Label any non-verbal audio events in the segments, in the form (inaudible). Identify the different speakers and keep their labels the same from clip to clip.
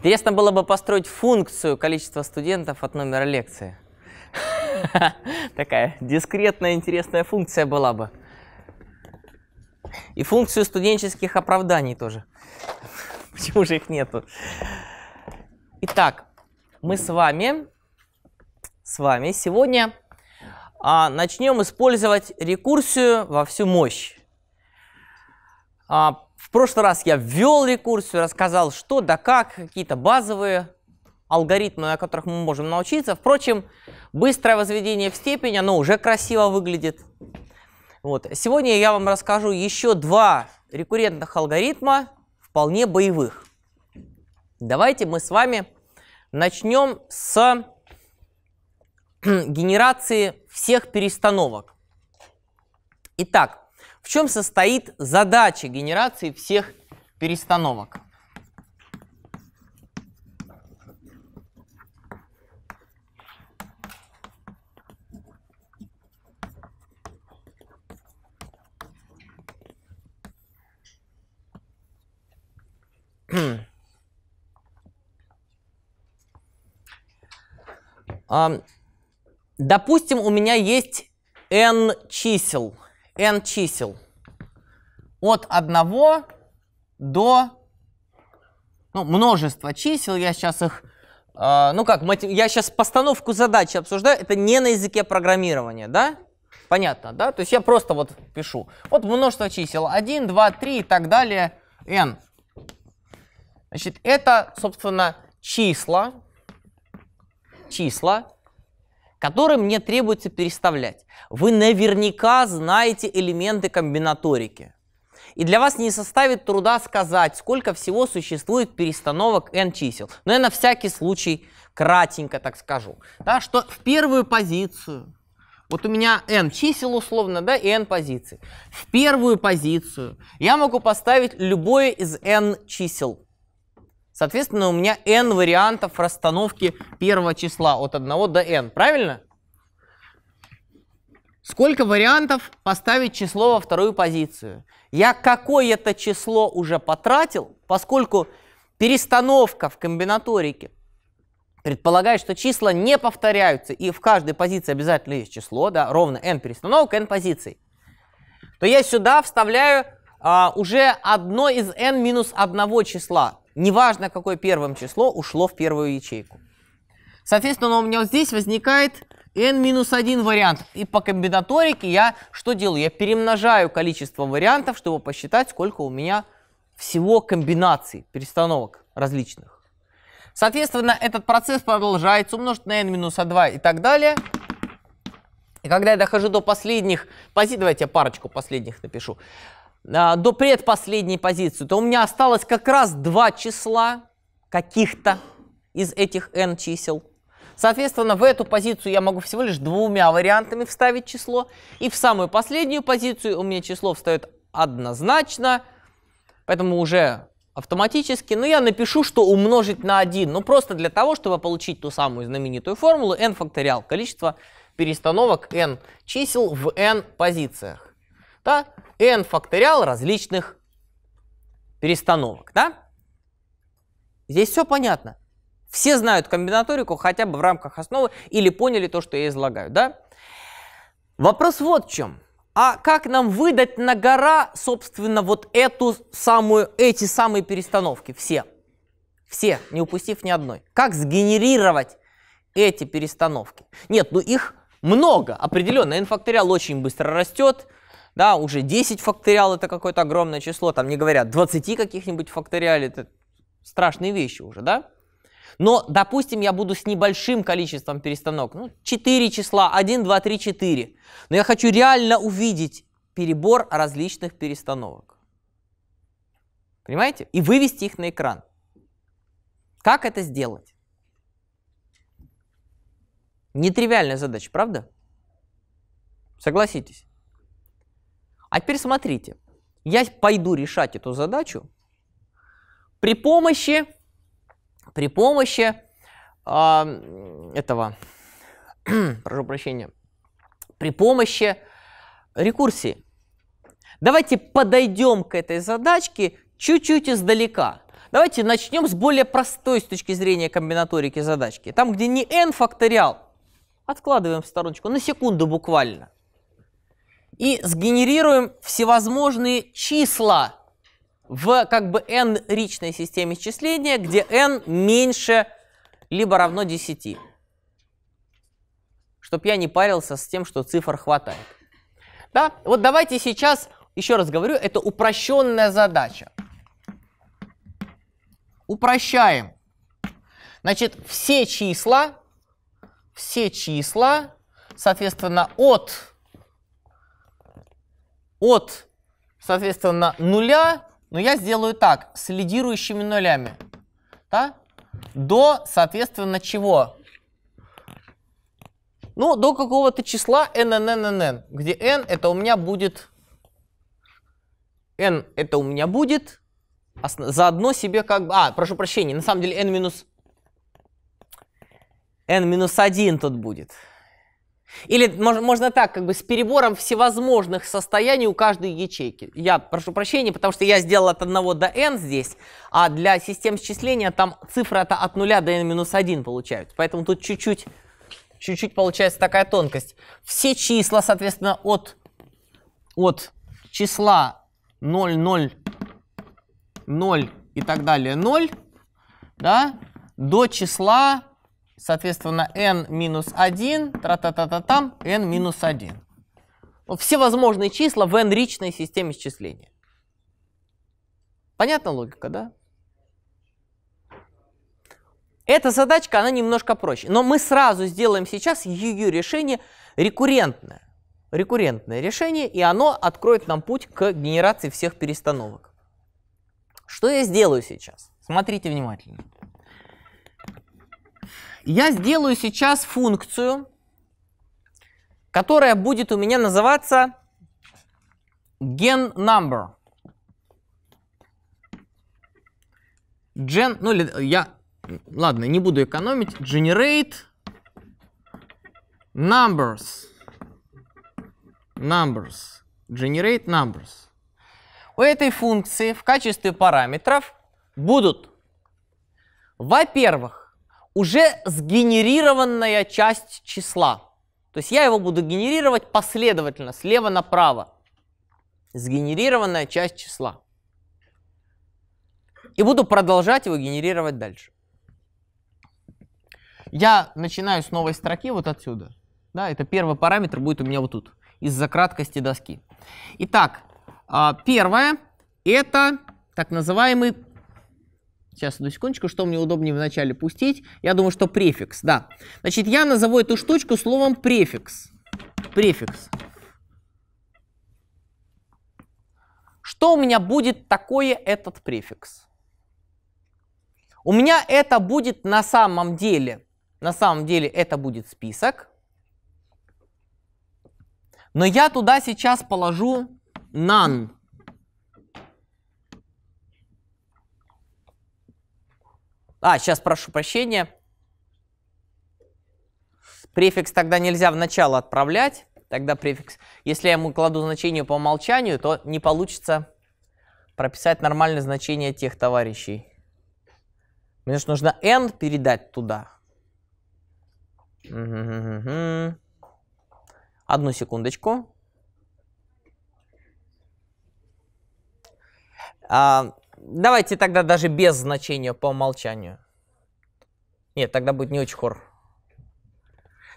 Speaker 1: Интересно было бы построить функцию количества студентов от номера лекции. (laughs) Такая дискретная интересная функция была бы. И функцию студенческих оправданий тоже. (laughs) Почему же их нету? Итак, мы с вами, с вами сегодня а, начнем использовать рекурсию во всю мощь. А, в прошлый раз я ввел рекурсию, рассказал, что да как, какие-то базовые алгоритмы, о которых мы можем научиться. Впрочем, быстрое возведение в степень, оно уже красиво выглядит. Вот. Сегодня я вам расскажу еще два рекуррентных алгоритма, вполне боевых. Давайте мы с вами начнем с (clears throat) генерации всех перестановок. Итак, в чем состоит задача генерации всех перестановок? Допустим, у меня есть n чисел – n чисел от 1 до ну, множество чисел. Я сейчас их, э, ну как, я сейчас постановку задачи обсуждаю. Это не на языке программирования, да? Понятно, да? То есть я просто вот пишу. Вот множество чисел 1, 2, 3 и так далее, n. Значит, это, собственно, числа, числа, которые мне требуется переставлять. Вы наверняка знаете элементы комбинаторики. И для вас не составит труда сказать, сколько всего существует перестановок n чисел. Но я на всякий случай кратенько так скажу. Да, что в первую позицию, вот у меня n чисел условно, да, и n позиций. В первую позицию я могу поставить любое из n чисел. Соответственно, у меня n вариантов расстановки первого числа от 1 до n, правильно? Сколько вариантов поставить число во вторую позицию? Я какое-то число уже потратил, поскольку перестановка в комбинаторике предполагает, что числа не повторяются, и в каждой позиции обязательно есть число, да, ровно n перестановок, n позиций, то я сюда вставляю а, уже одно из n минус одного числа неважно какое первым число, ушло в первую ячейку. Соответственно, у меня вот здесь возникает n-1 вариант. И по комбинаторике я что делаю? Я перемножаю количество вариантов, чтобы посчитать, сколько у меня всего комбинаций, перестановок различных. Соответственно, этот процесс продолжается, умножить на n-2 и так далее. И когда я дохожу до последних позиций, давайте я парочку последних напишу. А, до предпоследней позиции, то у меня осталось как раз два числа каких-то из этих n чисел. Соответственно, в эту позицию я могу всего лишь двумя вариантами вставить число. И в самую последнюю позицию у меня число встает однозначно, поэтому уже автоматически. Но ну, я напишу, что умножить на 1. Но ну, просто для того, чтобы получить ту самую знаменитую формулу n факториал. Количество перестановок n чисел в n позициях. Да? n факториал различных перестановок, да? Здесь все понятно. Все знают комбинаторику хотя бы в рамках основы или поняли то, что я излагаю, да? Вопрос вот в чем. А как нам выдать на гора, собственно, вот эту самую, эти самые перестановки? Все. Все, не упустив ни одной. Как сгенерировать эти перестановки? Нет, ну их много, определенно. N-факториал очень быстро растет, да, уже 10 факториал это какое-то огромное число, там не говорят 20 каких-нибудь факториал, это страшные вещи уже, да? Но, допустим, я буду с небольшим количеством перестановок, ну, 4 числа, 1, 2, 3, 4. Но я хочу реально увидеть перебор различных перестановок. Понимаете? И вывести их на экран. Как это сделать? Нетривиальная задача, правда? Согласитесь. А теперь смотрите, я пойду решать эту задачу при помощи, при помощи э, этого, (clears throat) прошу прощения, при помощи рекурсии. Давайте подойдем к этой задачке чуть-чуть издалека. Давайте начнем с более простой с точки зрения комбинаторики задачки. Там, где не n факториал, откладываем в стороночку, на секунду буквально – и сгенерируем всевозможные числа в как бы n-ричной системе исчисления, где n меньше либо равно 10. Чтоб я не парился с тем, что цифр хватает. Да? Вот давайте сейчас, еще раз говорю, это упрощенная задача. Упрощаем. Значит, все числа, все числа, соответственно, от от, соответственно, нуля, но я сделаю так, с лидирующими нулями, да, до, соответственно, чего? Ну, до какого-то числа n, n, n, n, где n это у меня будет, n это у меня будет, а заодно себе как бы, а, прошу прощения, на самом деле n минус, n минус 1 тут будет. Или можно так, как бы с перебором всевозможных состояний у каждой ячейки. Я прошу прощения, потому что я сделал от 1 до n здесь, а для систем счисления там цифра это от 0 до n-1 получают. Поэтому тут чуть-чуть чуть-чуть получается такая тонкость. Все числа, соответственно, от, от числа 0, 0, 0 и так далее 0 да, до числа Соответственно, n минус 1, тра-та-та-та-там, n минус 1. все возможные числа в n-ричной системе счисления. Понятна логика, да? Эта задачка, она немножко проще. Но мы сразу сделаем сейчас ее решение рекуррентное. Рекуррентное решение, и оно откроет нам путь к генерации всех перестановок. Что я сделаю сейчас? Смотрите внимательно я сделаю сейчас функцию, которая будет у меня называться gen number. Gen, ну или я, ладно, не буду экономить. Generate numbers. Numbers. Generate numbers. У этой функции в качестве параметров будут, во-первых, уже сгенерированная часть числа. То есть я его буду генерировать последовательно, слева направо. Сгенерированная часть числа. И буду продолжать его генерировать дальше. Я начинаю с новой строки вот отсюда. Да, это первый параметр будет у меня вот тут, из-за краткости доски. Итак, а, первое – это так называемый Сейчас, одну секундочку, что мне удобнее вначале пустить? Я думаю, что префикс, да. Значит, я назову эту штучку словом префикс. Префикс. Что у меня будет такое этот префикс? У меня это будет на самом деле, на самом деле это будет список, но я туда сейчас положу none. А, сейчас прошу прощения. Префикс тогда нельзя в начало отправлять. Тогда префикс. Если я ему кладу значение по умолчанию, то не получится прописать нормальное значение тех товарищей. Мне же нужно n передать туда. Одну секундочку. А, Давайте тогда даже без значения по умолчанию. Нет, тогда будет не очень хор.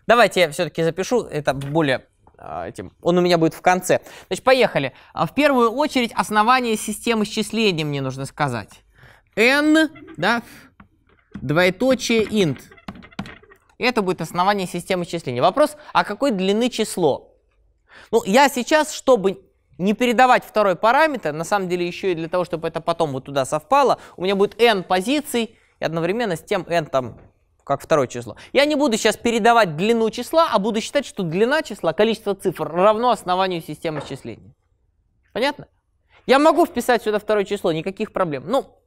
Speaker 1: Давайте я все-таки запишу, это более а, этим. Он у меня будет в конце. Значит, поехали. А, в первую очередь основание системы счисления мне нужно сказать. n, да, двоеточие int. Это будет основание системы счисления. Вопрос, а какой длины число? Ну, я сейчас, чтобы не передавать второй параметр, на самом деле еще и для того, чтобы это потом вот туда совпало, у меня будет n позиций, и одновременно с тем n там как второе число. Я не буду сейчас передавать длину числа, а буду считать, что длина числа, количество цифр равно основанию системы счисления. Понятно? Я могу вписать сюда второе число, никаких проблем. Ну,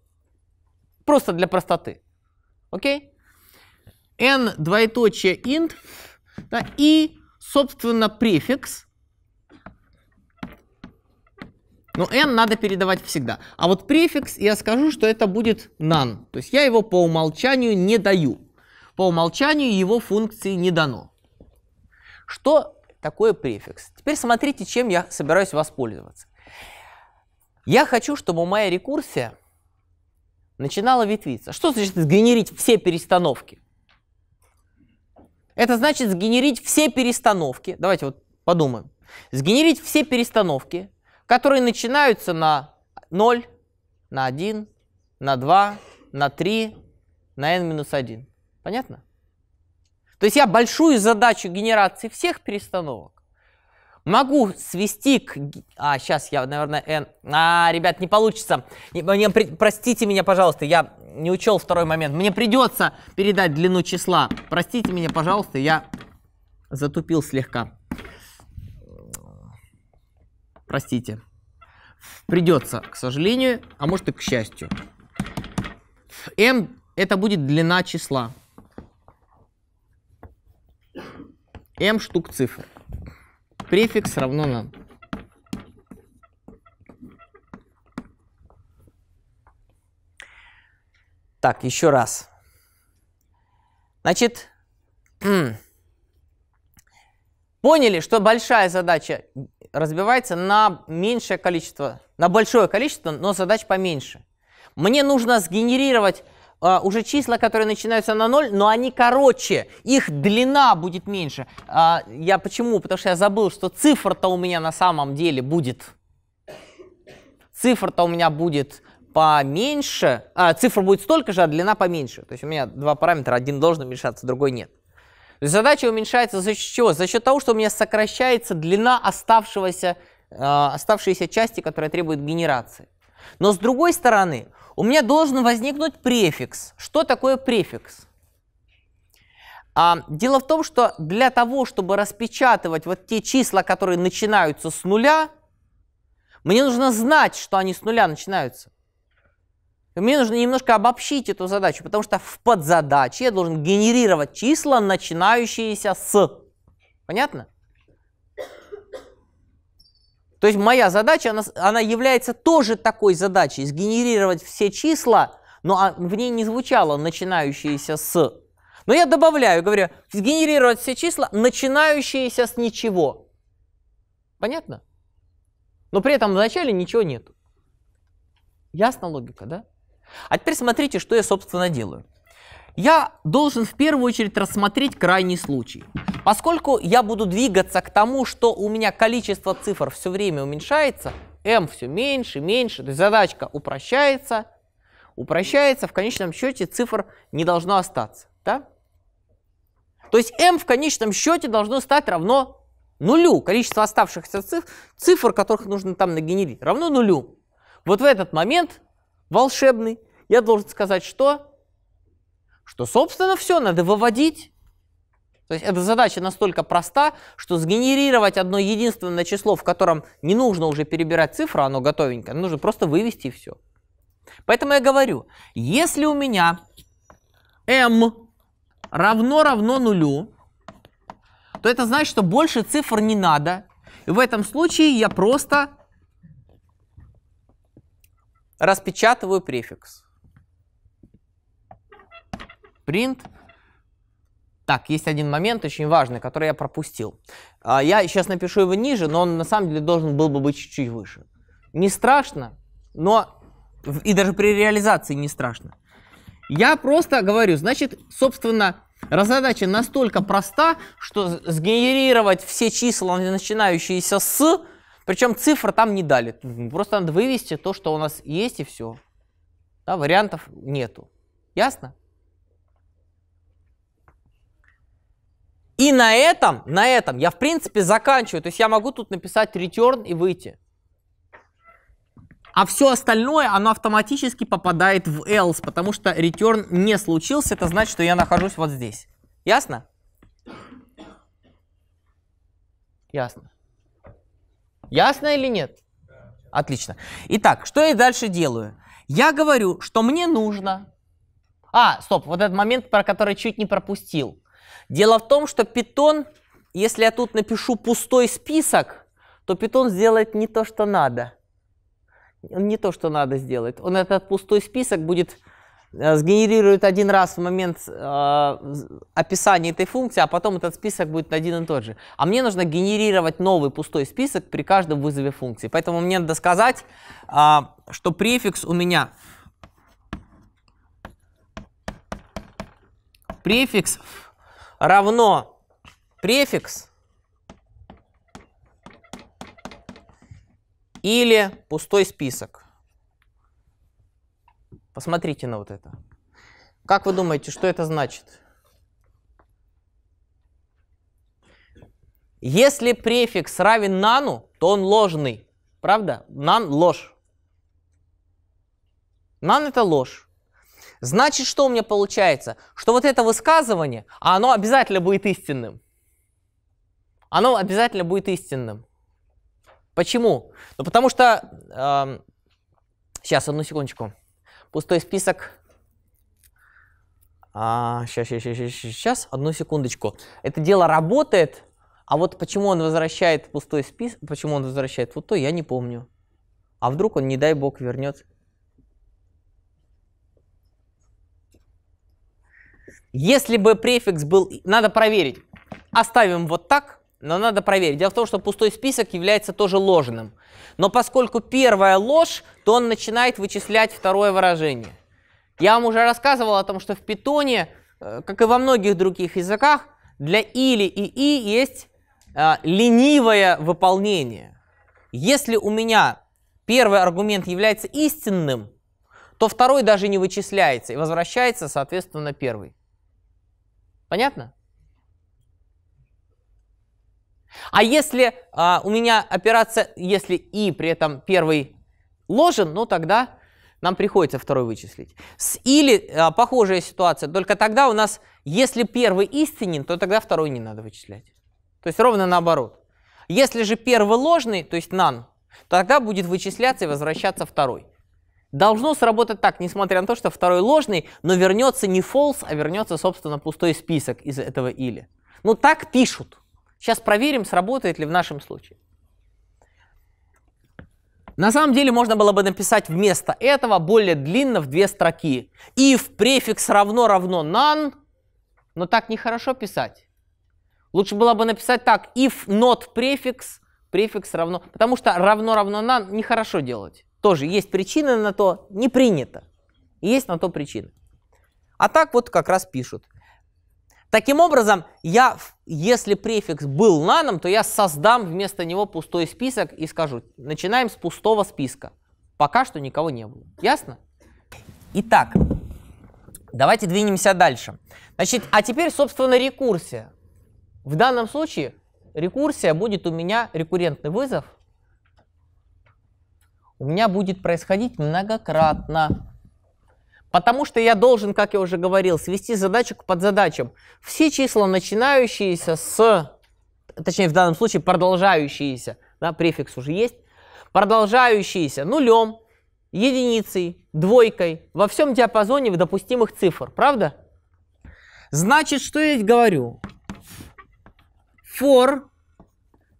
Speaker 1: просто для простоты. Окей? n двоеточие int да, и, собственно, префикс Но ну, n надо передавать всегда. А вот префикс я скажу, что это будет none. То есть я его по умолчанию не даю. По умолчанию его функции не дано. Что такое префикс? Теперь смотрите, чем я собираюсь воспользоваться. Я хочу, чтобы моя рекурсия начинала ветвиться. Что значит сгенерить все перестановки? Это значит сгенерить все перестановки. Давайте вот подумаем. Сгенерить все перестановки, которые начинаются на 0, на 1, на 2, на 3, на n-1. Понятно? То есть я большую задачу генерации всех перестановок могу свести к... А, сейчас я, наверное, n... А, ребят, не получится. Мне, простите меня, пожалуйста, я не учел второй момент. Мне придется передать длину числа. Простите меня, пожалуйста, я затупил слегка. Простите. Придется, к сожалению, а может и к счастью. m это будет длина числа. m штук цифр. Префикс равно на. Так, еще раз. Значит, поняли, что большая задача разбивается на меньшее количество, на большое количество, но задач поменьше. Мне нужно сгенерировать Uh, уже числа, которые начинаются на 0, но они короче, их длина будет меньше. Uh, я почему? Потому что я забыл, что цифр-то у меня на самом деле будет. Цифр-то у меня будет поменьше, а, цифр будет столько же, а длина поменьше. То есть у меня два параметра, один должен уменьшаться, другой нет. Задача уменьшается за счет чего? За счет того, что у меня сокращается длина оставшегося, э, а, оставшейся части, которая требует генерации. Но с другой стороны, у меня должен возникнуть префикс. Что такое префикс? А, дело в том, что для того, чтобы распечатывать вот те числа, которые начинаются с нуля, мне нужно знать, что они с нуля начинаются. Мне нужно немножко обобщить эту задачу, потому что в подзадаче я должен генерировать числа, начинающиеся с. Понятно? То есть моя задача, она, она является тоже такой задачей, сгенерировать все числа, но а, в ней не звучало начинающиеся с. Но я добавляю, говорю, сгенерировать все числа, начинающиеся с ничего. Понятно? Но при этом в начале ничего нет. Ясна логика, да? А теперь смотрите, что я, собственно, делаю. Я должен в первую очередь рассмотреть крайний случай. Поскольку я буду двигаться к тому, что у меня количество цифр все время уменьшается, m все меньше, меньше, то есть задачка упрощается, упрощается, в конечном счете цифр не должно остаться. Да? То есть m в конечном счете должно стать равно нулю. Количество оставшихся цифр, цифр, которых нужно там нагенерить, равно нулю. Вот в этот момент волшебный, я должен сказать что? Что, собственно, все надо выводить. То есть эта задача настолько проста, что сгенерировать одно единственное число, в котором не нужно уже перебирать цифры, оно готовенькое, нужно просто вывести все. Поэтому я говорю, если у меня m равно равно нулю, то это значит, что больше цифр не надо. И в этом случае я просто Распечатываю префикс. Print. Так, есть один момент очень важный, который я пропустил. А, я сейчас напишу его ниже, но он на самом деле должен был бы быть чуть-чуть выше. Не страшно, но и даже при реализации не страшно. Я просто говорю, значит, собственно, задача настолько проста, что сгенерировать все числа, начинающиеся с, причем цифр там не дали. Просто надо вывести то, что у нас есть, и все. Да, вариантов нету. Ясно? И на этом, на этом я в принципе заканчиваю. То есть я могу тут написать return и выйти. А все остальное, оно автоматически попадает в else, потому что return не случился, это значит, что я нахожусь вот здесь. Ясно? Ясно. Ясно или нет? Отлично. Итак, что я дальше делаю? Я говорю, что мне нужно... А, стоп, вот этот момент, про который чуть не пропустил. Дело в том, что питон, если я тут напишу пустой список, то питон сделает не то, что надо. Не то, что надо сделать. Он этот пустой список будет Э, сгенерирует один раз в момент э, описания этой функции, а потом этот список будет один и тот же. А мне нужно генерировать новый пустой список при каждом вызове функции. Поэтому мне надо сказать, а, что префикс у меня префикс равно префикс или пустой список. Посмотрите на вот это. Как вы думаете, что это значит? Если префикс равен нану, то он ложный. Правда? Нан – ложь. Нан – это ложь. Значит, что у меня получается? Что вот это высказывание, а оно обязательно будет истинным. Оно обязательно будет истинным. Почему? Ну, потому что... Э, эм, сейчас, одну секундочку. Пустой список. А, сейчас, сейчас, сейчас, сейчас, одну секундочку. Это дело работает, а вот почему он возвращает пустой список, почему он возвращает вот то, я не помню. А вдруг он, не дай бог, вернет. Если бы префикс был... Надо проверить. Оставим вот так но надо проверить. Дело в том, что пустой список является тоже ложным. Но поскольку первая ложь, то он начинает вычислять второе выражение. Я вам уже рассказывал о том, что в питоне, э, как и во многих других языках, для или и и есть а, ленивое выполнение. Если у меня первый аргумент является истинным, то второй даже не вычисляется и возвращается, соответственно, первый. Понятно? А если а, у меня операция, если и при этом первый ложен, ну тогда нам приходится второй вычислить. С или а, похожая ситуация, только тогда у нас, если первый истинен, то тогда второй не надо вычислять. То есть ровно наоборот. Если же первый ложный, то есть нан, тогда будет вычисляться и возвращаться второй. Должно сработать так, несмотря на то, что второй ложный, но вернется не false, а вернется, собственно, пустой список из этого или. Ну так пишут. Сейчас проверим, сработает ли в нашем случае. На самом деле можно было бы написать вместо этого более длинно в две строки. if префикс равно равно none, но так нехорошо писать. Лучше было бы написать так, if not префикс, префикс равно, потому что равно равно none нехорошо делать. Тоже есть причины на то, не принято. Есть на то причины. А так вот как раз пишут. Таким образом, я, если префикс был наном, то я создам вместо него пустой список и скажу, начинаем с пустого списка. Пока что никого не было. Ясно? Итак, давайте двинемся дальше. Значит, а теперь, собственно, рекурсия. В данном случае рекурсия будет у меня рекуррентный вызов. У меня будет происходить многократно. Потому что я должен, как я уже говорил, свести задачу к подзадачам. Все числа, начинающиеся с, точнее в данном случае продолжающиеся, да, префикс уже есть, продолжающиеся нулем, единицей, двойкой, во всем диапазоне в допустимых цифр, правда? Значит, что я говорю? For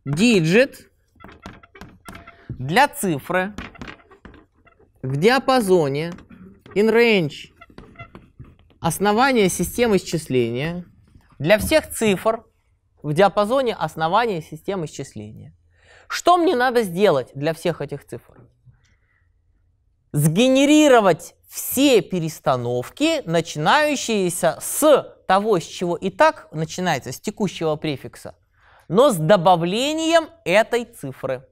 Speaker 1: digit для цифры в диапазоне in range основание системы исчисления для всех цифр в диапазоне основания системы исчисления. Что мне надо сделать для всех этих цифр? Сгенерировать все перестановки, начинающиеся с того, с чего и так начинается, с текущего префикса, но с добавлением этой цифры.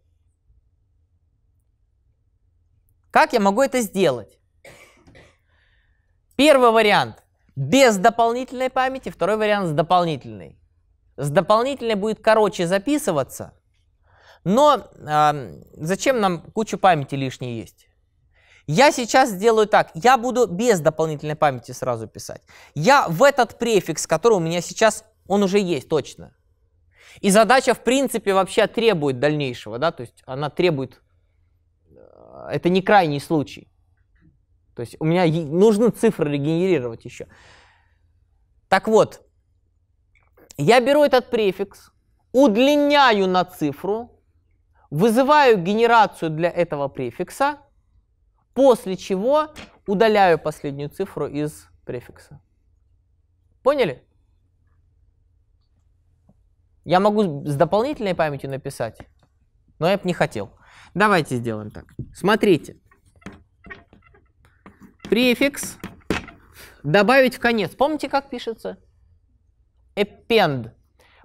Speaker 1: Как я могу это сделать? Первый вариант без дополнительной памяти, второй вариант с дополнительной. С дополнительной будет короче записываться, но э, зачем нам кучу памяти лишней есть? Я сейчас сделаю так, я буду без дополнительной памяти сразу писать. Я в этот префикс, который у меня сейчас, он уже есть точно. И задача, в принципе, вообще требует дальнейшего, да, то есть она требует, э, это не крайний случай. То есть у меня нужно цифры регенерировать еще. Так вот, я беру этот префикс, удлиняю на цифру, вызываю генерацию для этого префикса, после чего удаляю последнюю цифру из префикса. Поняли? Я могу с дополнительной памятью написать, но я бы не хотел. Давайте сделаем так. Смотрите префикс добавить в конец. Помните, как пишется? Append.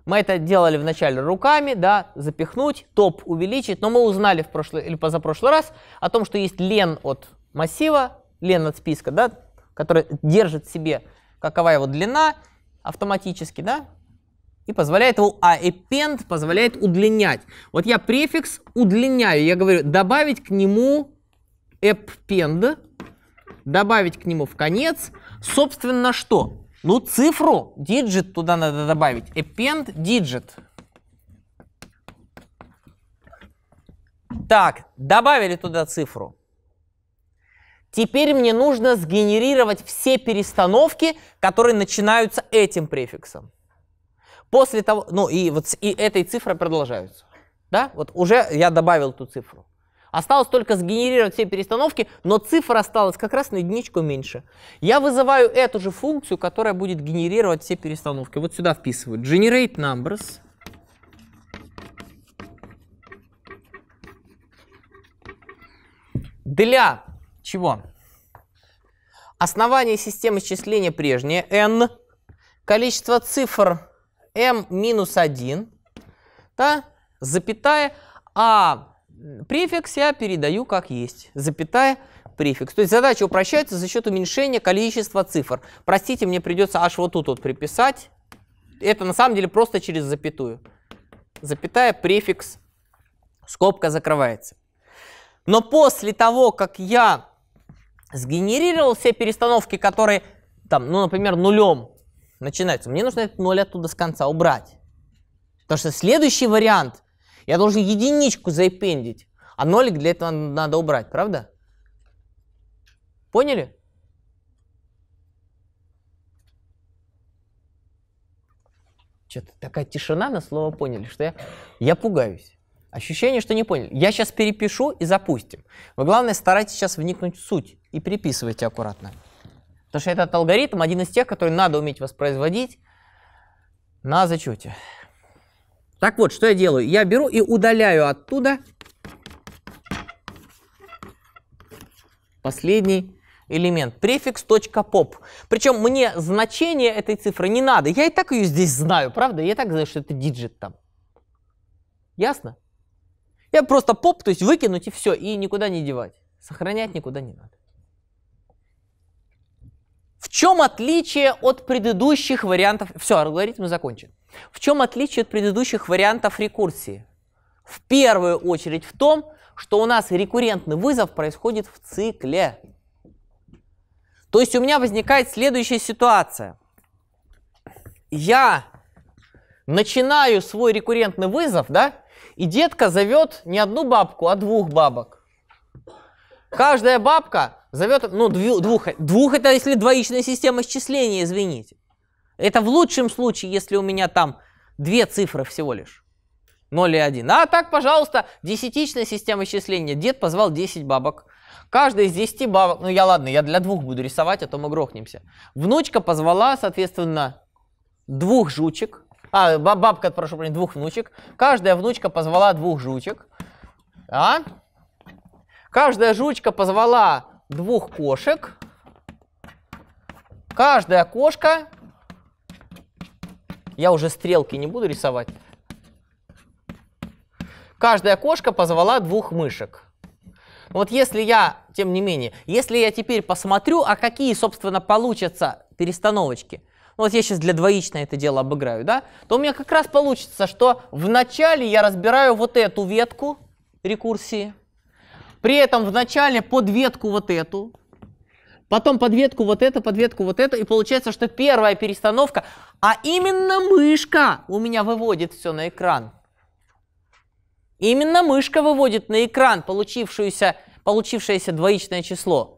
Speaker 1: Мы это делали вначале руками, да, запихнуть, топ увеличить, но мы узнали в прошлый или позапрошлый раз о том, что есть лен от массива, лен от списка, да, который держит в себе, какова его длина автоматически, да, и позволяет его, а append позволяет удлинять. Вот я префикс удлиняю, я говорю добавить к нему append, добавить к нему в конец, собственно, что? Ну, цифру, digit туда надо добавить, append digit. Так, добавили туда цифру. Теперь мне нужно сгенерировать все перестановки, которые начинаются этим префиксом. После того, ну и вот и этой цифрой продолжаются. Да, вот уже я добавил ту цифру. Осталось только сгенерировать все перестановки, но цифра осталась как раз на единичку меньше. Я вызываю эту же функцию, которая будет генерировать все перестановки. Вот сюда вписываю generate numbers. Для чего? Основание системы счисления прежнее n, количество цифр m минус 1, да, запятая, а Префикс я передаю как есть, запятая префикс. То есть задача упрощается за счет уменьшения количества цифр. Простите, мне придется аж вот тут вот приписать. Это на самом деле просто через запятую. Запятая, префикс, скобка закрывается. Но после того, как я сгенерировал все перестановки, которые, там, ну, например, нулем начинаются, мне нужно этот ноль оттуда с конца убрать. Потому что следующий вариант – я должен единичку запендить, а нолик для этого надо убрать, правда? Поняли? Что-то такая тишина на слово поняли, что я, я пугаюсь. Ощущение, что не поняли. Я сейчас перепишу и запустим. Вы, главное, старайтесь сейчас вникнуть в суть и переписывайте аккуратно. Потому что этот алгоритм один из тех, который надо уметь воспроизводить на зачете. Так вот, что я делаю? Я беру и удаляю оттуда последний элемент, префикс .pop. Причем мне значение этой цифры не надо. Я и так ее здесь знаю, правда? Я и так знаю, что это диджит там. Ясно? Я просто поп, то есть выкинуть и все, и никуда не девать. Сохранять никуда не надо. В чем отличие от предыдущих вариантов... Все, алгоритм закончен. В чем отличие от предыдущих вариантов рекурсии? В первую очередь в том, что у нас рекуррентный вызов происходит в цикле. То есть у меня возникает следующая ситуация. Я начинаю свой рекуррентный вызов, да, и детка зовет не одну бабку, а двух бабок. Каждая бабка Зовет, ну, двух, двух это если двоичная система счисления, извините. Это в лучшем случае, если у меня там две цифры всего лишь. 0 и 1. А так, пожалуйста, десятичная система счисления Дед позвал 10 бабок. Каждая из 10 бабок, ну я ладно, я для двух буду рисовать, а то мы грохнемся. Внучка позвала, соответственно, двух жучек. А, бабка, прошу прощения, двух внучек. Каждая внучка позвала двух жучек. А? Каждая жучка позвала двух кошек. Каждая кошка, я уже стрелки не буду рисовать, каждая кошка позвала двух мышек. Вот если я, тем не менее, если я теперь посмотрю, а какие, собственно, получатся перестановочки, ну вот я сейчас для двоичной это дело обыграю, да, то у меня как раз получится, что вначале я разбираю вот эту ветку рекурсии, при этом вначале под ветку вот эту, потом под ветку вот это, под ветку вот это, и получается, что первая перестановка, а именно мышка у меня выводит все на экран. Именно мышка выводит на экран получившуюся, получившееся двоичное число.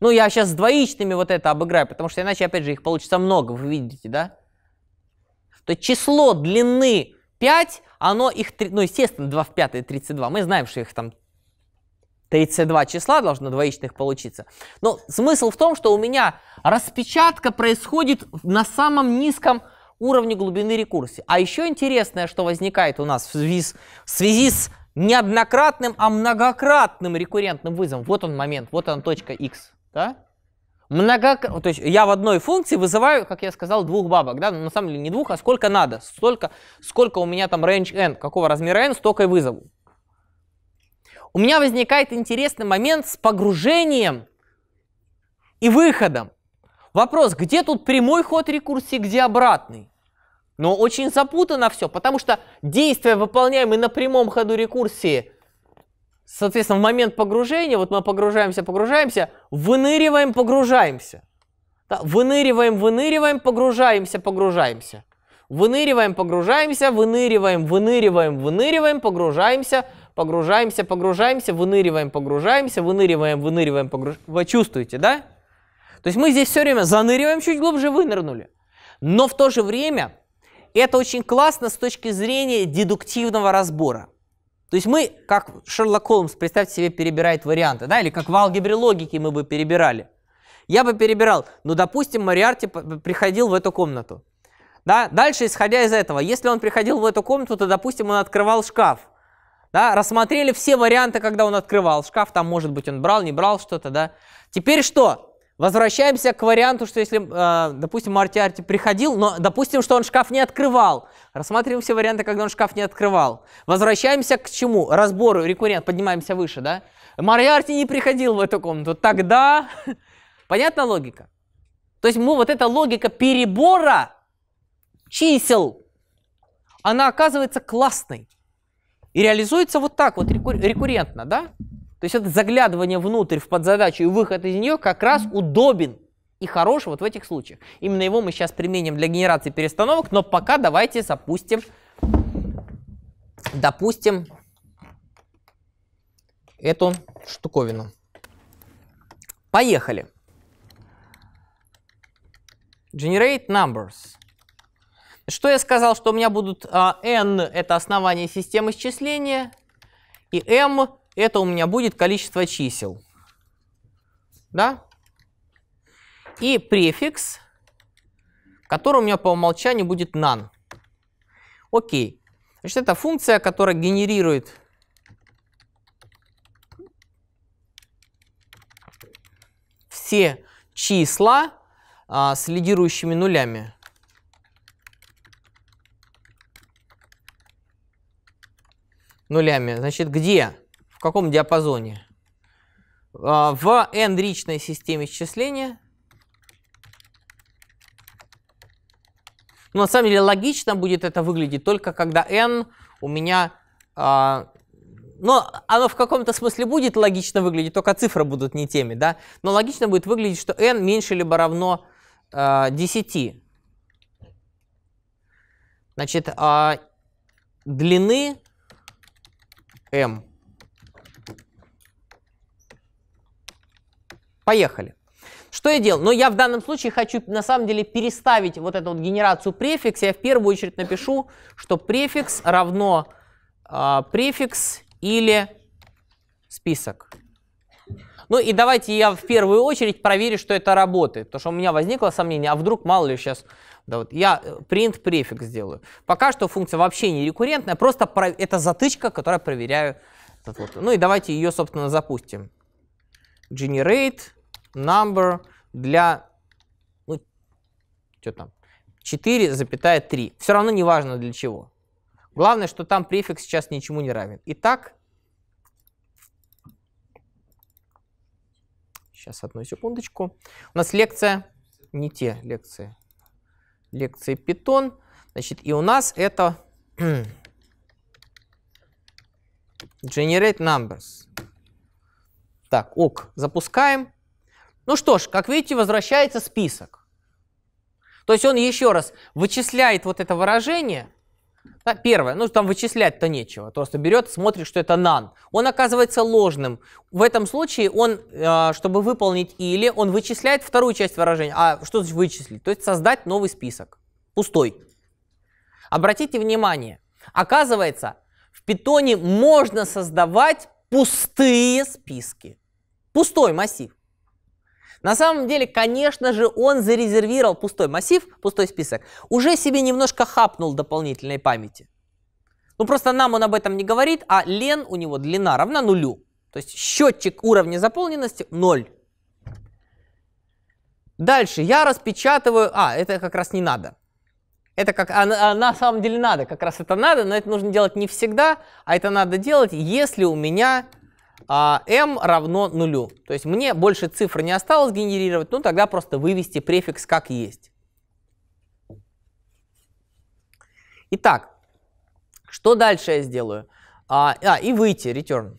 Speaker 1: Ну, я сейчас с двоичными вот это обыграю, потому что иначе, опять же, их получится много, вы видите, да? То число длины 5 оно их, ну, естественно, 2 в 5 32, мы знаем, что их там 32 числа должно двоичных получиться. Но смысл в том, что у меня распечатка происходит на самом низком уровне глубины рекурсии. А еще интересное, что возникает у нас в связи, в связи с неоднократным, а многократным рекуррентным вызовом. Вот он момент, вот он точка X. Да? много... То есть я в одной функции вызываю, как я сказал, двух бабок, да, ну, на самом деле не двух, а сколько надо, столько, сколько у меня там range n, какого размера n, столько и вызову. У меня возникает интересный момент с погружением и выходом. Вопрос, где тут прямой ход рекурсии, где обратный? Но очень запутано все, потому что действия, выполняемые на прямом ходу рекурсии, соответственно, в момент погружения, вот мы погружаемся, погружаемся, выныриваем, погружаемся. Да, выныриваем, выныриваем, погружаемся, погружаемся. Выныриваем, погружаемся, выныриваем, выныриваем, выныриваем, погружаемся, погружаемся, погружаемся, выныриваем, погружаемся, выныриваем, выныриваем, погружаемся. Вы чувствуете, да? То есть мы здесь все время заныриваем, чуть глубже вынырнули. Но в то же время это очень классно с точки зрения дедуктивного разбора. То есть мы, как Шерлок Холмс, представьте себе, перебирает варианты, да, или как в алгебре логики мы бы перебирали. Я бы перебирал, ну, допустим, Мариарти приходил в эту комнату. Да? Дальше, исходя из этого, если он приходил в эту комнату, то, допустим, он открывал шкаф. Да? Рассмотрели все варианты, когда он открывал шкаф, там, может быть, он брал, не брал что-то, да. Теперь что? Возвращаемся к варианту, что если, а, допустим, Мартиарти приходил, но допустим, что он шкаф не открывал. Рассматриваем все варианты, когда он шкаф не открывал. Возвращаемся к чему? Разбору, рекуррент, поднимаемся выше, да? Мариарти не приходил в эту комнату. Тогда... (laughs) Понятна логика? То есть мы, вот эта логика перебора чисел, она оказывается классной. И реализуется вот так вот, рекуррентно, да? То есть это заглядывание внутрь в подзадачу и выход из нее как раз удобен и хорош вот в этих случаях. Именно его мы сейчас применим для генерации перестановок, но пока давайте запустим, допустим, эту штуковину. Поехали. Generate numbers. Что я сказал, что у меня будут а, n — это основание системы счисления, и m это у меня будет количество чисел. Да? И префикс, который у меня по умолчанию будет нан. Окей. Значит, это функция, которая генерирует все числа а, с лидирующими нулями. Нулями. Значит, где каком диапазоне? А, в n-ричной системе исчисления Но на самом деле логично будет это выглядеть только когда n у меня... А, но оно в каком-то смысле будет логично выглядеть, только цифры будут не теми, да? Но логично будет выглядеть, что n меньше либо равно э, а, 10. Значит, длины m. Поехали. Что я делал? Но я в данном случае хочу на самом деле переставить вот эту вот генерацию префикс. Я в первую очередь напишу, что префикс равно э, префикс или список. Ну и давайте я в первую очередь проверю, что это работает. Потому что у меня возникло сомнение, а вдруг, мало ли, сейчас... Да вот, я э, print префикс сделаю. Пока что функция вообще не рекуррентная, просто про... это затычка, которая проверяю. Вот. Ну и давайте ее, собственно, запустим generate number для ну, что там, 4,3. Все равно не важно для чего. Главное, что там префикс сейчас ничему не равен. Итак, сейчас одну секундочку. У нас лекция, не те лекции, лекции Python. Значит, и у нас это (clears throat) generate numbers. Так, ок, запускаем. Ну что ж, как видите, возвращается список. То есть он еще раз вычисляет вот это выражение. Да, первое, ну там вычислять-то нечего, просто берет, смотрит, что это none. Он оказывается ложным. В этом случае он, э, чтобы выполнить или, он вычисляет вторую часть выражения. А что значит вычислить? То есть создать новый список, пустой. Обратите внимание, оказывается, в питоне можно создавать пустые списки. Пустой массив. На самом деле, конечно же, он зарезервировал пустой массив, пустой список, уже себе немножко хапнул дополнительной памяти. Ну просто нам он об этом не говорит, а лен у него длина равна нулю. То есть счетчик уровня заполненности 0. Дальше я распечатываю... А, это как раз не надо. Это как... А, а, на самом деле надо, как раз это надо, но это нужно делать не всегда, а это надо делать, если у меня а, m равно нулю. То есть мне больше цифр не осталось генерировать, ну тогда просто вывести префикс как есть. Итак, что дальше я сделаю? А, а и выйти, return.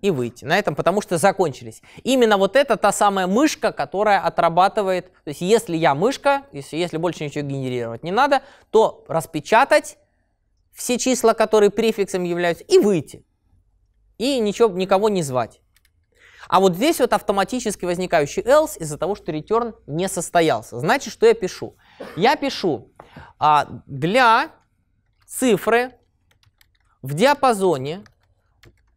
Speaker 1: И выйти на этом, потому что закончились. Именно вот это та самая мышка, которая отрабатывает. То есть если я мышка, если, если больше ничего генерировать не надо, то распечатать все числа, которые префиксом являются, и выйти и ничего, никого не звать. А вот здесь вот автоматически возникающий else из-за того, что return не состоялся. Значит, что я пишу? Я пишу а, для цифры в диапазоне,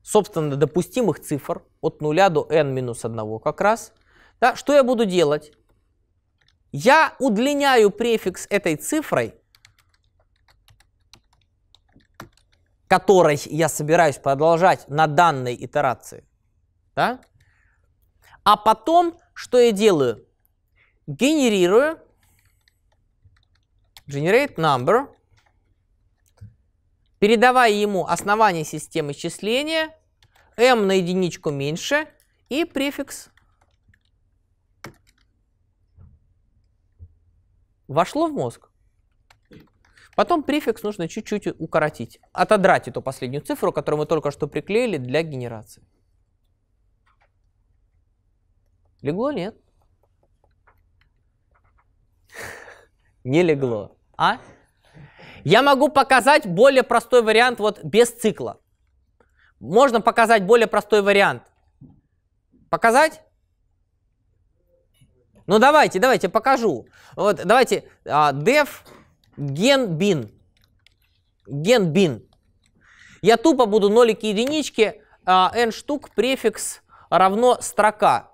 Speaker 1: собственно, допустимых цифр от 0 до n-1 минус как раз, да, что я буду делать? Я удлиняю префикс этой цифрой которой я собираюсь продолжать на данной итерации. Да? А потом, что я делаю? Генерирую generate number, передавая ему основание системы счисления m на единичку меньше и префикс. Вошло в мозг. Потом префикс нужно чуть-чуть укоротить, отодрать эту последнюю цифру, которую мы только что приклеили для генерации. Легло нет? (laughs) Не легло. А? Я могу показать более простой вариант вот без цикла. Можно показать более простой вариант. Показать? Ну давайте, давайте покажу. Вот давайте а, def ген Генбин. Генбин. Я тупо буду нолики единички, а, n штук, префикс равно строка.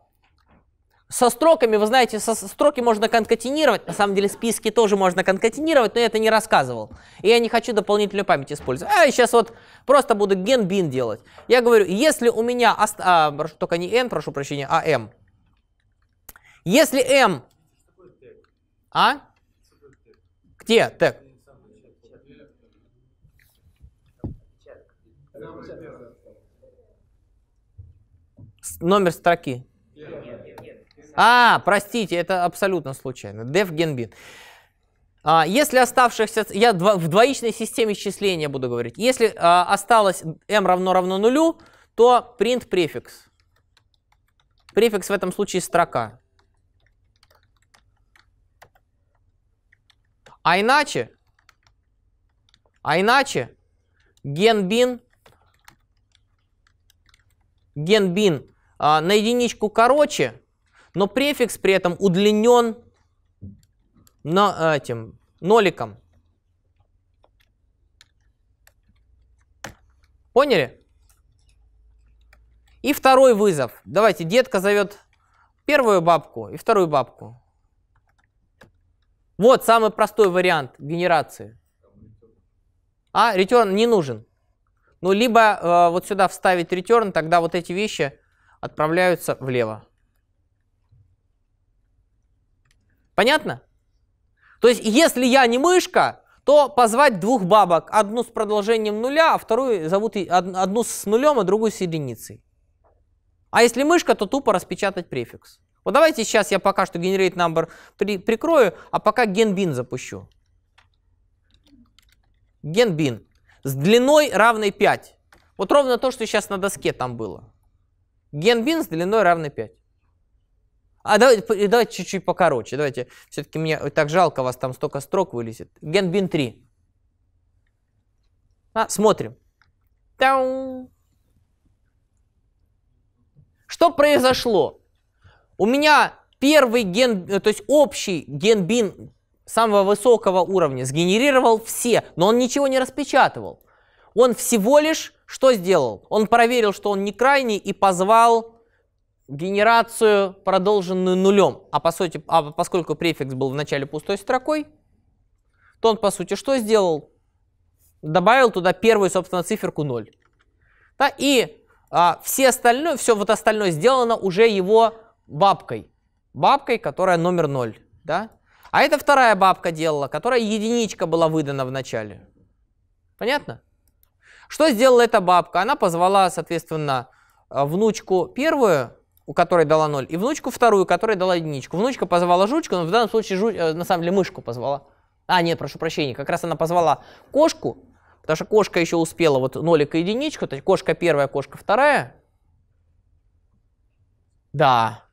Speaker 1: Со строками, вы знаете, со строки можно конкатинировать, на самом деле списки тоже можно конкатинировать, но я это не рассказывал. И я не хочу дополнительную память использовать. А я сейчас вот просто буду генбин делать. Я говорю, если у меня, ост... а, только не n, прошу прощения, а m. Если m... А? Где? Так. Номер строки. А, простите, это абсолютно случайно. Dev генбин. А, если оставшихся, я в двоичной системе исчисления буду говорить, если а, осталось m равно равно нулю, то print префикс. Префикс в этом случае строка. А иначе, а иначе генбин, генбин а, на единичку короче, но префикс при этом удлинен на а, этим ноликом. Поняли? И второй вызов. Давайте, детка зовет первую бабку и вторую бабку. Вот самый простой вариант генерации. А, return не нужен. Ну, либо э, вот сюда вставить return, тогда вот эти вещи отправляются влево. Понятно? То есть, если я не мышка, то позвать двух бабок. Одну с продолжением нуля, а вторую зовут одну с нулем, а другую с единицей. А если мышка, то тупо распечатать префикс. Вот давайте сейчас я пока что generate number при, прикрою, а пока genbin запущу. Genbin с длиной равной 5. Вот ровно то, что сейчас на доске там было. Генбин с длиной равной 5. А давайте, давайте чуть-чуть покороче. Давайте, все-таки мне так жалко, вас там столько строк вылезет. Генбин 3. А, смотрим. Тау. Что произошло? У меня первый ген, э, то есть общий генбин самого высокого уровня сгенерировал все, но он ничего не распечатывал. Он всего лишь что сделал? Он проверил, что он не крайний и позвал генерацию, продолженную нулем. А, по сути, а поскольку префикс был в начале пустой строкой, то он, по сути, что сделал? Добавил туда первую, собственно, циферку 0. Да, и а, все остальное, все вот остальное сделано уже его бабкой. Бабкой, которая номер 0. Да? А это вторая бабка делала, которая единичка была выдана в начале. Понятно? Что сделала эта бабка? Она позвала, соответственно, э, внучку первую, у которой дала 0, и внучку вторую, которой дала единичку. Внучка позвала жучку, но в данном случае, жуч... Э, на самом деле, мышку позвала. А, нет, прошу прощения, как раз она позвала кошку, потому что кошка еще успела вот нолик и единичку, то есть кошка первая, кошка вторая. Да,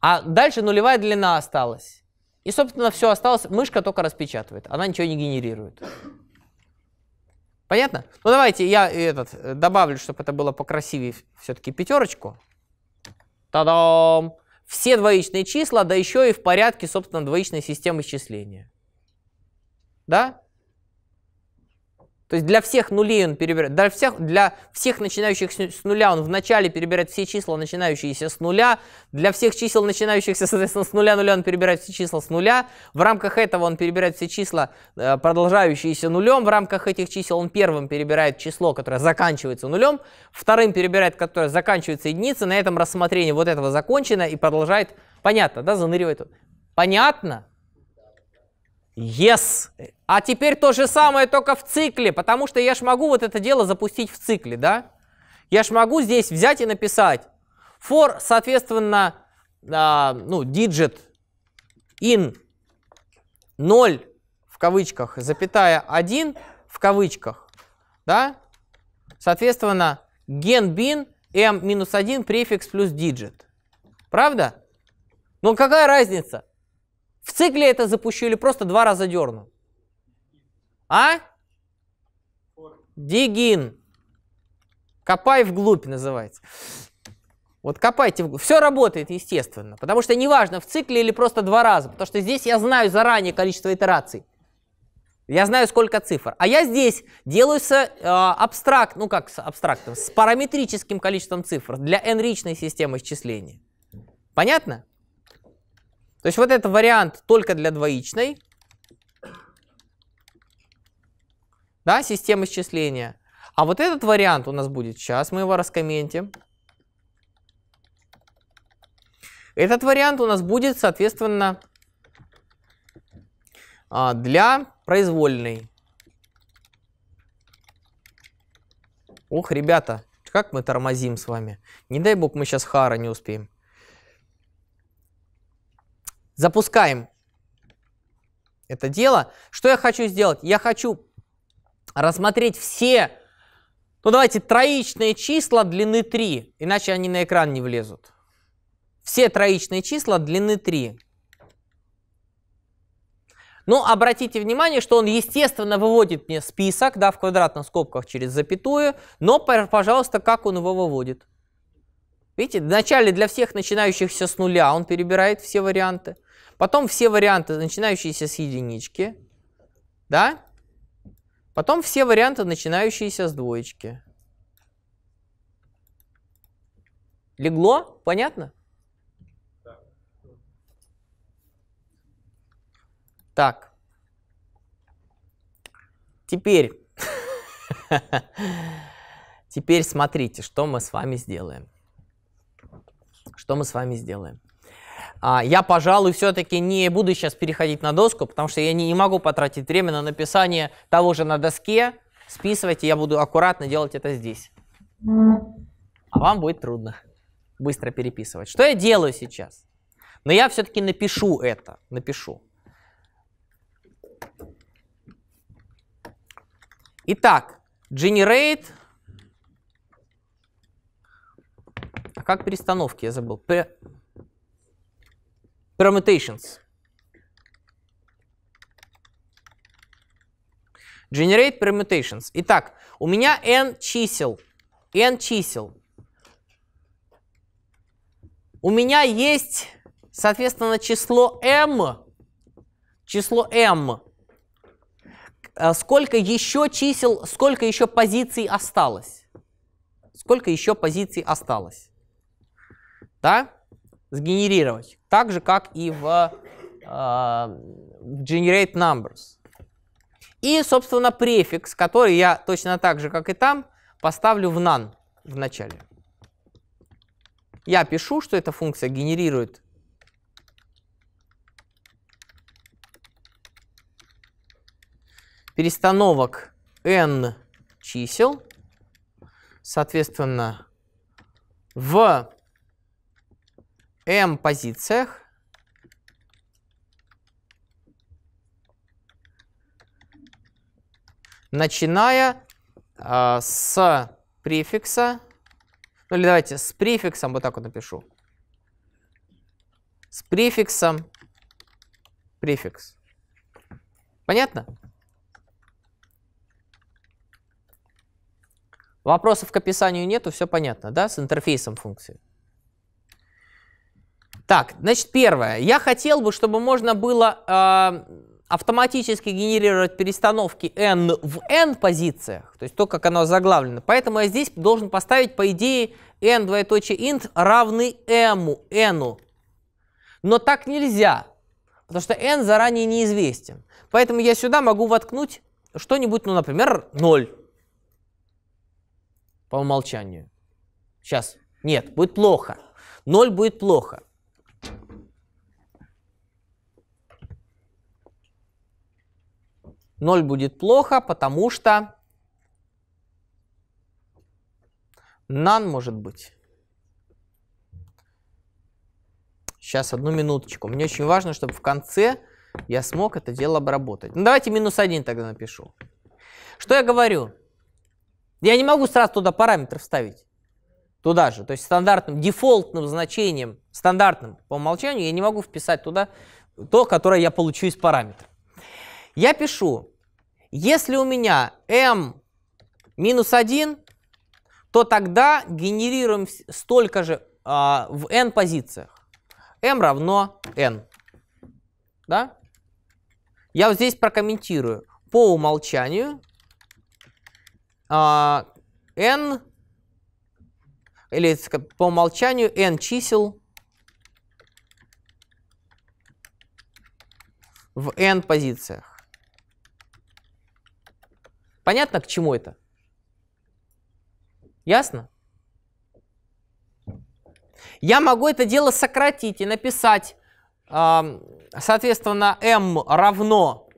Speaker 1: а дальше нулевая длина осталась. И, собственно, все осталось. Мышка только распечатывает. Она ничего не генерирует. Понятно? Ну, давайте я э, этот э, добавлю, чтобы это было покрасивее все-таки пятерочку. Та-дам! Все двоичные числа, да еще и в порядке, собственно, двоичной системы исчисления. Да? То есть для всех нулей он перебирает, для всех, для всех начинающих с нуля он вначале перебирает все числа, начинающиеся с нуля, для всех чисел, начинающихся, соответственно, с нуля нуля он перебирает все числа с нуля, в рамках этого он перебирает все числа, э, продолжающиеся нулем, в рамках этих чисел он первым перебирает число, которое заканчивается нулем, вторым перебирает, которое заканчивается единицей, на этом рассмотрение вот этого закончено и продолжает, понятно, да, заныривает. Понятно? Yes. А теперь то же самое, только в цикле, потому что я ж могу вот это дело запустить в цикле, да? Я ж могу здесь взять и написать for, соответственно, э, ну, digit in 0 в кавычках, запятая 1 в кавычках, да? Соответственно, genbin m-1 префикс плюс digit. Правда? Ну какая разница? В цикле это запущу или просто два раза дерну? А? Дигин. Копай вглубь называется. Вот копайте Все работает, естественно. Потому что неважно, в цикле или просто два раза. Потому что здесь я знаю заранее количество итераций. Я знаю, сколько цифр. А я здесь делаю с э, абстракт, ну как с абстрактом, с параметрическим количеством цифр для n-ричной системы исчисления. Понятно? То есть вот этот вариант только для двоичной да, системы счисления. А вот этот вариант у нас будет, сейчас мы его раскомментим. Этот вариант у нас будет, соответственно, а, для произвольной. Ух, ребята, как мы тормозим с вами. Не дай бог мы сейчас хара не успеем запускаем это дело. Что я хочу сделать? Я хочу рассмотреть все, ну давайте, троичные числа длины 3, иначе они на экран не влезут. Все троичные числа длины 3. Но ну, обратите внимание, что он, естественно, выводит мне список, да, в квадратных скобках через запятую, но, пожалуйста, как он его выводит? Видите, вначале для всех начинающихся с нуля он перебирает все варианты. Потом все варианты, начинающиеся с единички. Да? Потом все варианты, начинающиеся с двоечки. Легло? Понятно? Так. Теперь. (laughs) Теперь смотрите, что мы с вами сделаем. Что мы с вами сделаем. А, я, пожалуй, все-таки не буду сейчас переходить на доску, потому что я не, не могу потратить время на написание того же на доске. Списывайте, я буду аккуратно делать это здесь. А вам будет трудно быстро переписывать. Что я делаю сейчас? Но я все-таки напишу это, напишу. Итак, generate а как перестановки, я забыл permutations. Generate permutations. Итак, у меня n чисел. n чисел. У меня есть, соответственно, число m. Число m. Э, сколько еще чисел, сколько еще позиций осталось? Сколько еще позиций осталось? Да? сгенерировать, так же, как и в, э, generate numbers. И, собственно, префикс, который я точно так же, как и там, поставлю в none в начале. Я пишу, что эта функция генерирует перестановок n чисел, соответственно, в m позициях начиная э, с префикса, ну или давайте с префиксом, вот так вот напишу, с префиксом префикс. Понятно? Вопросов к описанию нету, все понятно, да, с интерфейсом функции. Так, значит, первое. Я хотел бы, чтобы можно было э, автоматически генерировать перестановки n в n позициях, то есть то, как оно заглавлено. Поэтому я здесь должен поставить, по идее, n двоеточие int равный m, n. Но так нельзя, потому что n заранее неизвестен. Поэтому я сюда могу воткнуть что-нибудь, ну, например, 0 по умолчанию. Сейчас. Нет, будет плохо. 0 будет плохо. 0 будет плохо, потому что нан может быть. Сейчас, одну минуточку. Мне очень важно, чтобы в конце я смог это дело обработать. Ну, давайте минус 1 тогда напишу. Что я говорю? Я не могу сразу туда параметр вставить. Туда же. То есть стандартным, дефолтным значением, стандартным по умолчанию я не могу вписать туда то, которое я получу из параметра. Я пишу, если у меня m минус 1, то тогда генерируем столько же а, в n позициях. m равно n. Да? Я вот здесь прокомментирую. По умолчанию а, n или по умолчанию n чисел в n позициях. Понятно, к чему это? Ясно? Я могу это дело сократить и написать, соответственно, m равно,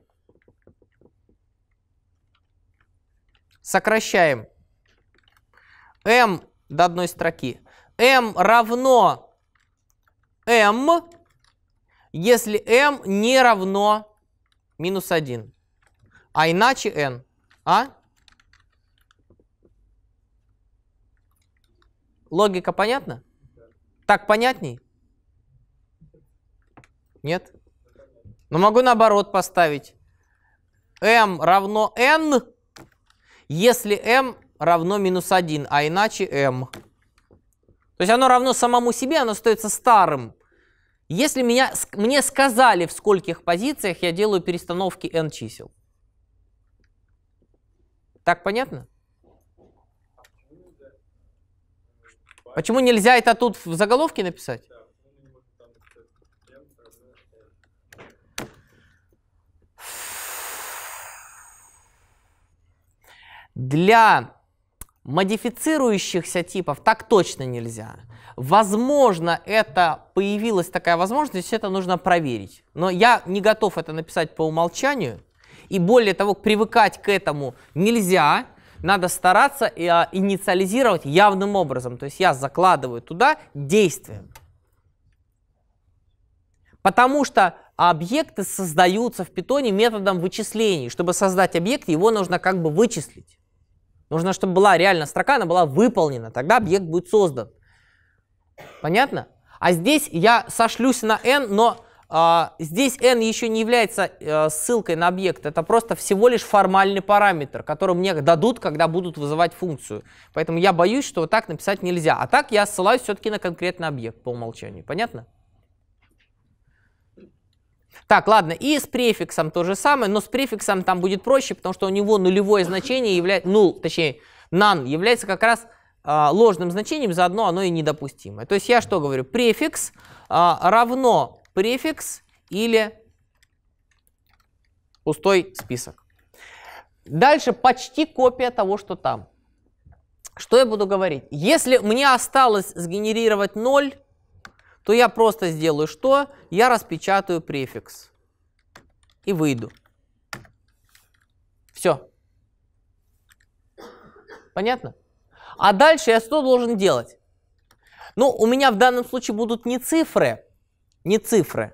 Speaker 1: сокращаем, m до одной строки, m равно m, если m не равно минус 1, а иначе n. А? Логика понятна? Так понятней? Нет? Но ну, могу наоборот поставить. m равно n, если m равно минус 1, а иначе m. То есть оно равно самому себе, оно остается старым. Если меня, мне сказали, в скольких позициях я делаю перестановки n чисел. Так понятно? Почему нельзя это тут в заголовке написать? Для модифицирующихся типов так точно нельзя. Возможно, это появилась такая возможность, это нужно проверить. Но я не готов это написать по умолчанию. И более того, привыкать к этому нельзя. Надо стараться и, э, инициализировать явным образом. То есть я закладываю туда действие. Потому что объекты создаются в питоне методом вычислений. Чтобы создать объект, его нужно как бы вычислить. Нужно, чтобы была реально строка, она была выполнена. Тогда объект будет создан. Понятно? А здесь я сошлюсь на n, но а, здесь n еще не является э, ссылкой на объект, это просто всего лишь формальный параметр, который мне дадут, когда будут вызывать функцию. Поэтому я боюсь, что вот так написать нельзя. А так я ссылаюсь все-таки на конкретный объект по умолчанию. Понятно? Так, ладно, и с префиксом то же самое, но с префиксом там будет проще, потому что у него нулевое значение является, ну, точнее, none является как раз э, ложным значением, заодно оно и недопустимое. То есть я что говорю? Префикс э, равно префикс или пустой список. Дальше почти копия того, что там. Что я буду говорить? Если мне осталось сгенерировать 0, то я просто сделаю что? Я распечатаю префикс и выйду. Все. Понятно? А дальше я что должен делать? Ну, у меня в данном случае будут не цифры, не цифры,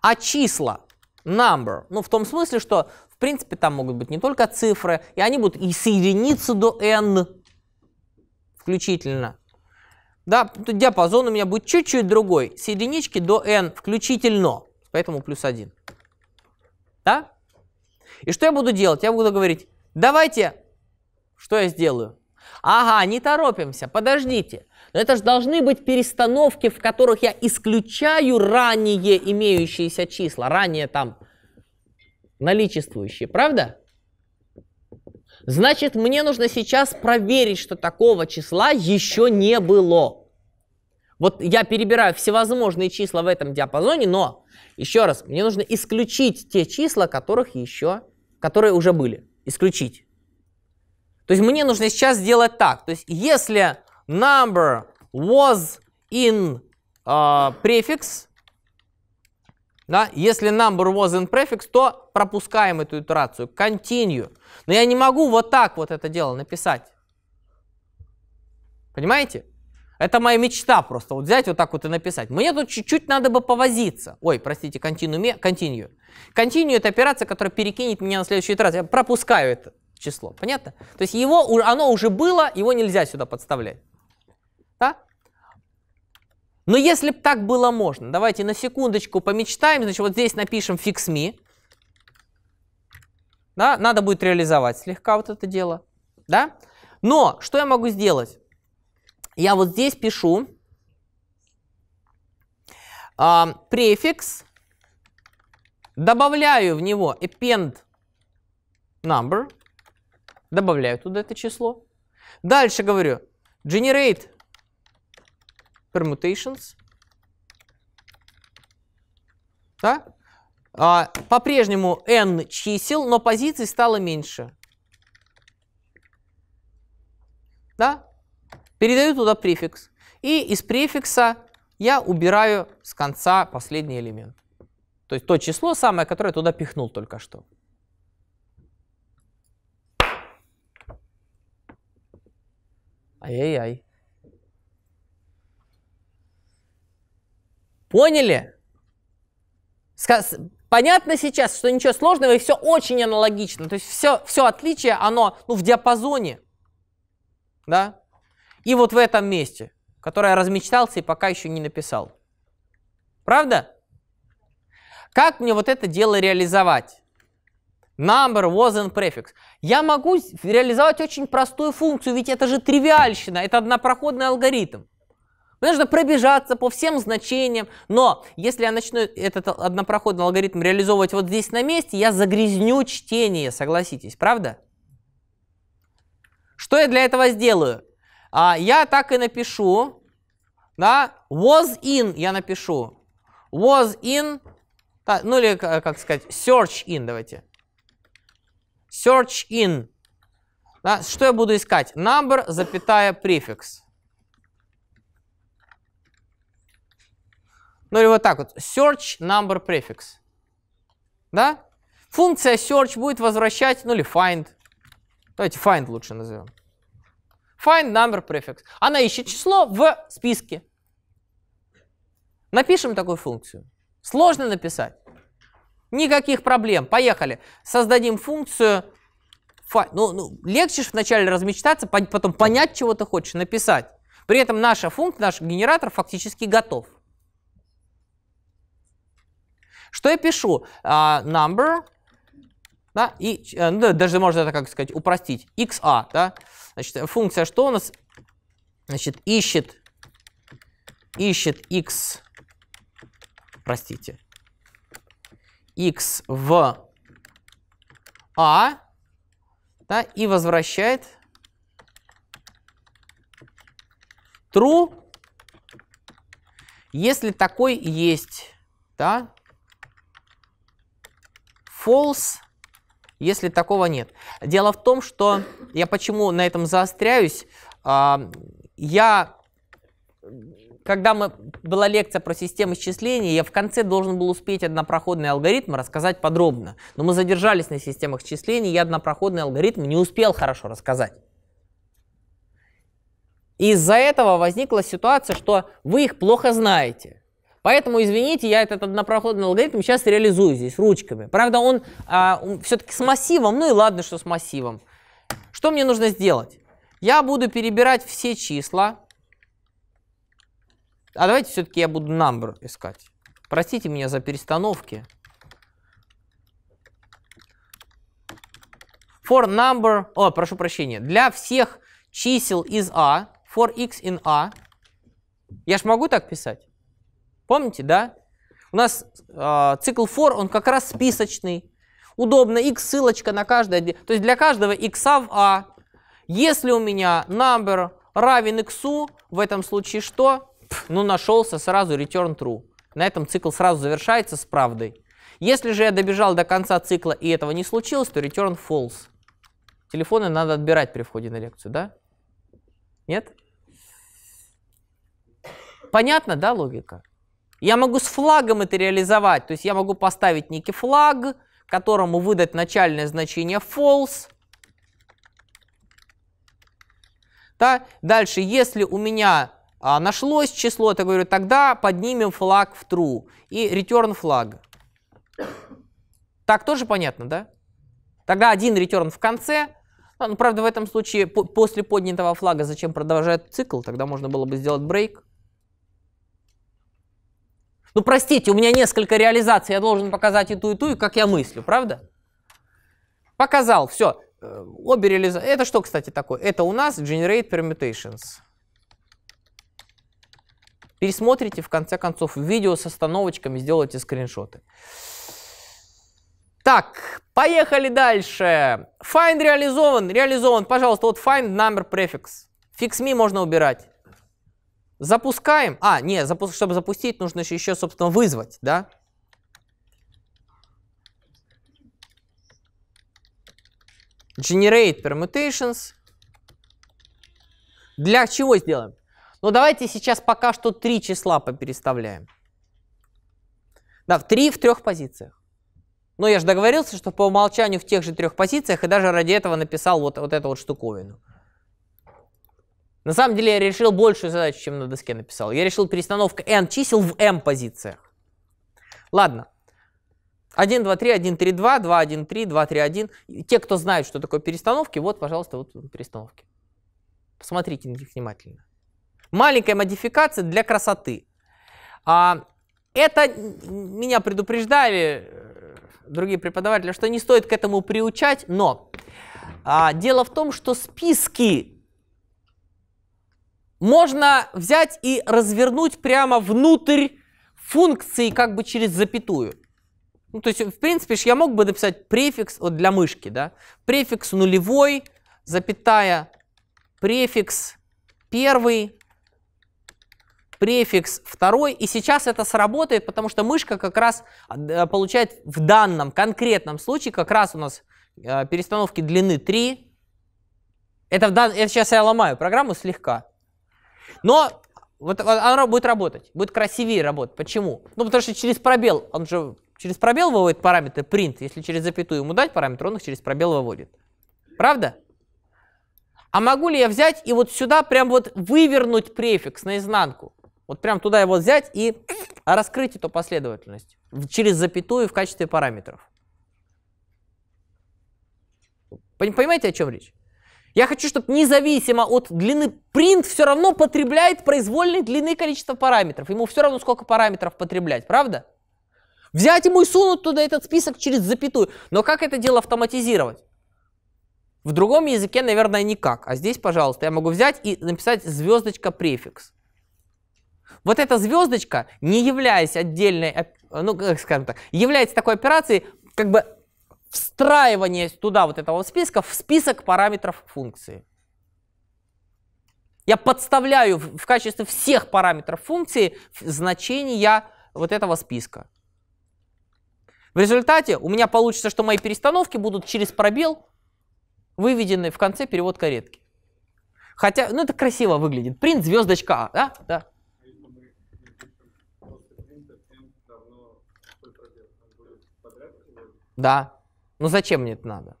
Speaker 1: а числа, number. Ну, в том смысле, что, в принципе, там могут быть не только цифры, и они будут и с единицы до n включительно. Да, диапазон у меня будет чуть-чуть другой, с единички до n включительно, поэтому плюс 1. Да? И что я буду делать? Я буду говорить, давайте, что я сделаю? Ага, не торопимся, подождите. Но это же должны быть перестановки, в которых я исключаю ранее имеющиеся числа, ранее там наличествующие, правда? Значит, мне нужно сейчас проверить, что такого числа еще не было. Вот я перебираю всевозможные числа в этом диапазоне, но, еще раз, мне нужно исключить те числа, которых еще, которые уже были. Исключить. То есть мне нужно сейчас сделать так. То есть если number was in э, prefix, да, если number was in prefix, то пропускаем эту итерацию, continue. Но я не могу вот так вот это дело написать. Понимаете? Это моя мечта просто, вот взять вот так вот и написать. Мне тут чуть-чуть надо бы повозиться. Ой, простите, continue. Continue, continue это операция, которая перекинет меня на следующую итерацию. Я пропускаю это число, понятно? То есть его, оно уже было, его нельзя сюда подставлять. Да? Но если бы так было можно, давайте на секундочку помечтаем, значит, вот здесь напишем fix me. Да? Надо будет реализовать слегка вот это дело. Да? Но что я могу сделать? Я вот здесь пишу э, префикс, добавляю в него append number, добавляю туда это число. Дальше говорю generate permutations. Да? А, По-прежнему n чисел, но позиций стало меньше. Да? Передаю туда префикс. И из префикса я убираю с конца последний элемент. То есть то число самое, которое туда пихнул только что. Ай-яй-яй. Поняли? Сказ... Понятно сейчас, что ничего сложного и все очень аналогично. То есть все, все отличие, оно ну, в диапазоне. Да? И вот в этом месте, которое я размечтался и пока еще не написал. Правда? Как мне вот это дело реализовать? Number, was and prefix. Я могу реализовать очень простую функцию, ведь это же тривиальщина, это однопроходный алгоритм. Нужно пробежаться по всем значениям, но если я начну этот однопроходный алгоритм реализовывать вот здесь на месте, я загрязню чтение, согласитесь, правда? Что я для этого сделаю? А, я так и напишу, да, was in я напишу, was in, ну или как сказать, search in, давайте, search in, да, что я буду искать? Number, запятая, префикс. Ну или вот так вот. Search number prefix. Да? Функция search будет возвращать, ну или find. Давайте find лучше назовем. Find number prefix. Она ищет число в списке. Напишем такую функцию. Сложно написать. Никаких проблем. Поехали. Создадим функцию. Ну, ну, легче вначале размечтаться, потом понять, чего ты хочешь, написать. При этом наша функция, наш генератор фактически готов. Что я пишу? Uh, number, да, и, э, ну, даже можно это, как сказать, упростить, xa, а, да, значит, функция что у нас, значит, ищет, ищет x, простите, x в a, а, да, и возвращает true, если такой есть, да, false, если такого нет. Дело в том, что я почему на этом заостряюсь, а, я, когда мы, была лекция про системы исчисления, я в конце должен был успеть однопроходный алгоритм рассказать подробно. Но мы задержались на системах числений, я однопроходный алгоритм не успел хорошо рассказать. из-за этого возникла ситуация, что вы их плохо знаете. Поэтому, извините, я этот однопроходный алгоритм сейчас реализую здесь ручками. Правда, он а, все-таки с массивом, ну и ладно, что с массивом. Что мне нужно сделать? Я буду перебирать все числа. А давайте все-таки я буду number искать. Простите меня за перестановки. For number... О, прошу прощения. Для всех чисел из A, а, for x in A. Я ж могу так писать? Помните, да? У нас э, цикл for, он как раз списочный. Удобно x ссылочка на каждое. То есть для каждого x в a. А. Если у меня number равен x, в этом случае что? Ну, нашелся сразу return true. На этом цикл сразу завершается с правдой. Если же я добежал до конца цикла и этого не случилось, то return false. Телефоны надо отбирать при входе на лекцию, да? Нет? Понятно, да, логика? Я могу с флагом это реализовать, то есть я могу поставить некий флаг, которому выдать начальное значение false. Да? Дальше, если у меня а, нашлось число, то говорю, тогда поднимем флаг в true и return флаг. Так тоже понятно, да? Тогда один return в конце. А, ну, правда, в этом случае по после поднятого флага зачем продолжать цикл? Тогда можно было бы сделать break. Ну, простите, у меня несколько реализаций, я должен показать и ту, и ту, и как я мыслю, правда? Показал, все. Э, обе реализации. Это что, кстати, такое? Это у нас generate permutations. Пересмотрите, в конце концов, видео с остановочками, сделайте скриншоты. Так, поехали дальше. Find реализован, реализован. Пожалуйста, вот find number prefix. Fix me можно убирать. Запускаем. А, нет, запу чтобы запустить, нужно еще, собственно, вызвать, да? Generate permutations. Для чего сделаем? Ну, давайте сейчас пока что три числа попереставляем. Да, в три в трех позициях. Но ну, я же договорился, что по умолчанию в тех же трех позициях, и даже ради этого написал вот, вот эту вот штуковину. На самом деле я решил большую задачу, чем на доске написал. Я решил перестановка n чисел в m позициях. Ладно. 1, 2, 3, 1, 3, 2, 2, 1, 3, 2, 3, 1. Те, кто знает, что такое перестановки, вот, пожалуйста, вот перестановки. Посмотрите на них внимательно. Маленькая модификация для красоты. А, это меня предупреждали э, другие преподаватели, что не стоит к этому приучать, но а, дело в том, что списки можно взять и развернуть прямо внутрь функции как бы через запятую. Ну, то есть, в принципе, я мог бы написать префикс вот для мышки, да, префикс нулевой, запятая, префикс первый, префикс второй, и сейчас это сработает, потому что мышка как раз э, получает в данном конкретном случае, как раз у нас э, перестановки длины 3, это, в дан... это сейчас я ломаю программу слегка, но вот она будет работать, будет красивее работать. Почему? Ну, потому что через пробел, он же через пробел выводит параметры print. Если через запятую ему дать параметр, он их через пробел выводит. Правда? А могу ли я взять и вот сюда прям вот вывернуть префикс наизнанку? Вот прям туда его взять и раскрыть эту последовательность через запятую в качестве параметров. Понимаете, о чем речь? Я хочу, чтобы независимо от длины принт все равно потребляет произвольной длины количество параметров. Ему все равно сколько параметров потреблять, правда? Взять ему и сунуть туда этот список через запятую. Но как это дело автоматизировать? В другом языке, наверное, никак. А здесь, пожалуйста, я могу взять и написать звездочка префикс. Вот эта звездочка, не являясь отдельной, ну, скажем так, является такой операцией, как бы встраивание туда вот этого списка в список параметров функции. Я подставляю в качестве всех параметров функции значения вот этого списка. В результате у меня получится, что мои перестановки будут через пробел выведены в конце перевод каретки. Хотя, ну это красиво выглядит. Принт звездочка А, да? Да. Да. Ну зачем мне это надо?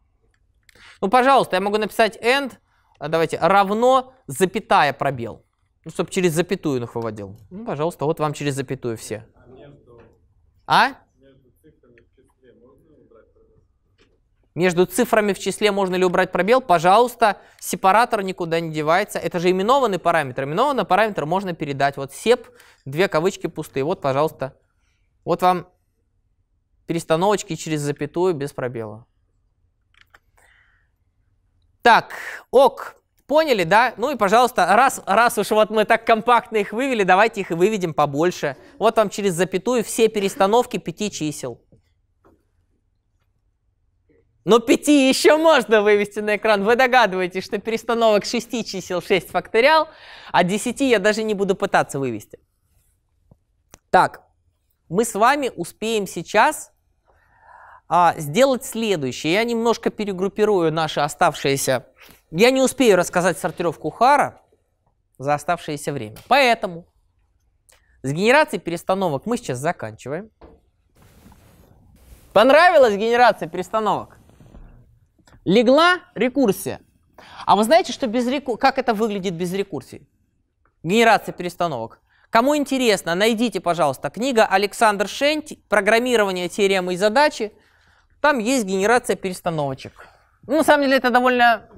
Speaker 1: Ну, пожалуйста, я могу написать end, а, давайте, равно, запятая, пробел. Ну, чтобы через запятую их выводил. Ну, пожалуйста, вот вам через запятую все. А? Между цифрами в числе можно ли убрать пробел? Пожалуйста, сепаратор никуда не девается. Это же именованный параметр. Именованный параметр можно передать. Вот сеп, две кавычки пустые. Вот, пожалуйста. Вот вам перестановочки через запятую без пробела. Так, ок, поняли, да? Ну и, пожалуйста, раз, раз уж вот мы так компактно их вывели, давайте их и выведем побольше. Вот вам через запятую все перестановки пяти чисел. Но ну, пяти еще можно вывести на экран. Вы догадываетесь, что перестановок 6 чисел 6 факториал, а 10 я даже не буду пытаться вывести. Так, мы с вами успеем сейчас а, сделать следующее. Я немножко перегруппирую наши оставшиеся... Я не успею рассказать сортировку Хара за оставшееся время. Поэтому с генерацией перестановок мы сейчас заканчиваем. Понравилась генерация перестановок? Легла рекурсия. А вы знаете, что без реку... как это выглядит без рекурсии? Генерация перестановок. Кому интересно, найдите, пожалуйста, книга Александр Шенть «Программирование теоремы и задачи». Там есть генерация перестановочек. Ну, на самом деле это довольно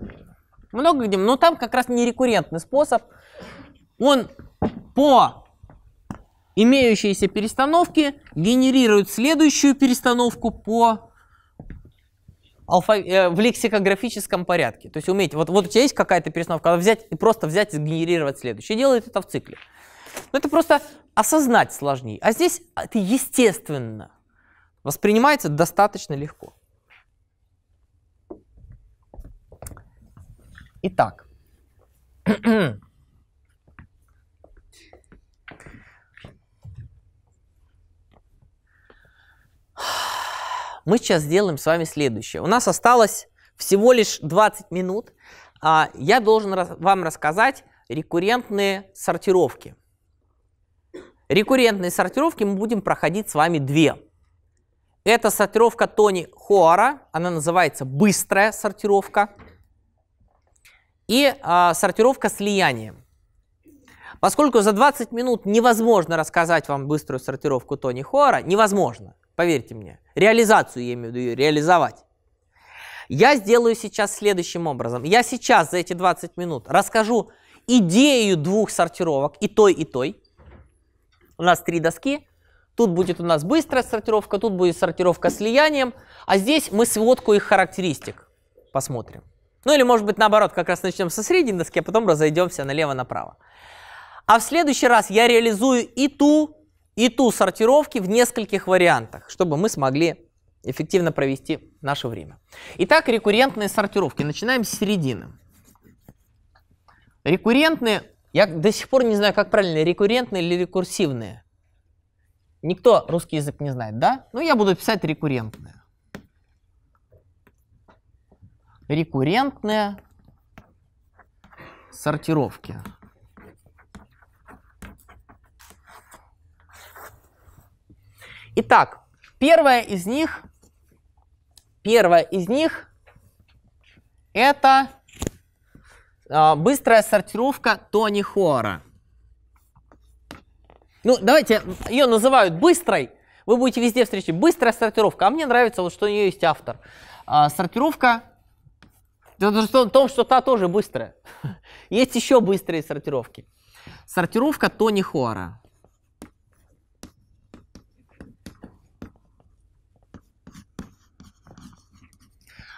Speaker 1: много где, но там как раз не рекуррентный способ. Он по имеющейся перестановке генерирует следующую перестановку по алфа, э, в лексикографическом порядке. То есть уметь, вот, вот у тебя есть какая-то перестановка, надо взять и просто взять и генерировать следующую Делает это в цикле. Но это просто осознать сложнее. А здесь а, ты естественно воспринимается достаточно легко. Итак, (clears throat) мы сейчас сделаем с вами следующее. У нас осталось всего лишь 20 минут. А, я должен вам рассказать рекуррентные сортировки. Рекуррентные сортировки мы будем проходить с вами две. Это сортировка Тони Хоара, она называется быстрая сортировка. И э, сортировка слияния. Поскольку за 20 минут невозможно рассказать вам быструю сортировку Тони Хоара, невозможно, поверьте мне, реализацию, я имею в виду ее, реализовать. Я сделаю сейчас следующим образом. Я сейчас за эти 20 минут расскажу идею двух сортировок, и той, и той. У нас три доски, Тут будет у нас быстрая сортировка, тут будет сортировка слиянием. А здесь мы сводку их характеристик посмотрим. Ну или, может быть, наоборот, как раз начнем со средней доски, а потом разойдемся налево-направо. А в следующий раз я реализую и ту, и ту сортировки в нескольких вариантах, чтобы мы смогли эффективно провести наше время. Итак, рекуррентные сортировки. Начинаем с середины. Рекуррентные, я до сих пор не знаю, как правильно, рекуррентные или рекурсивные. Никто русский язык не знает, да? Ну, я буду писать рекуррентное. Рекуррентные сортировки. Итак, первая из них, первая из них это э, быстрая сортировка Тони Хора. Ну, давайте, ее называют быстрой. Вы будете везде встречать. Быстрая сортировка. А мне нравится, вот что у нее есть автор. А, сортировка Дело в том, что та тоже быстрая. (laughs) Есть еще быстрые сортировки. Сортировка Тони Хора.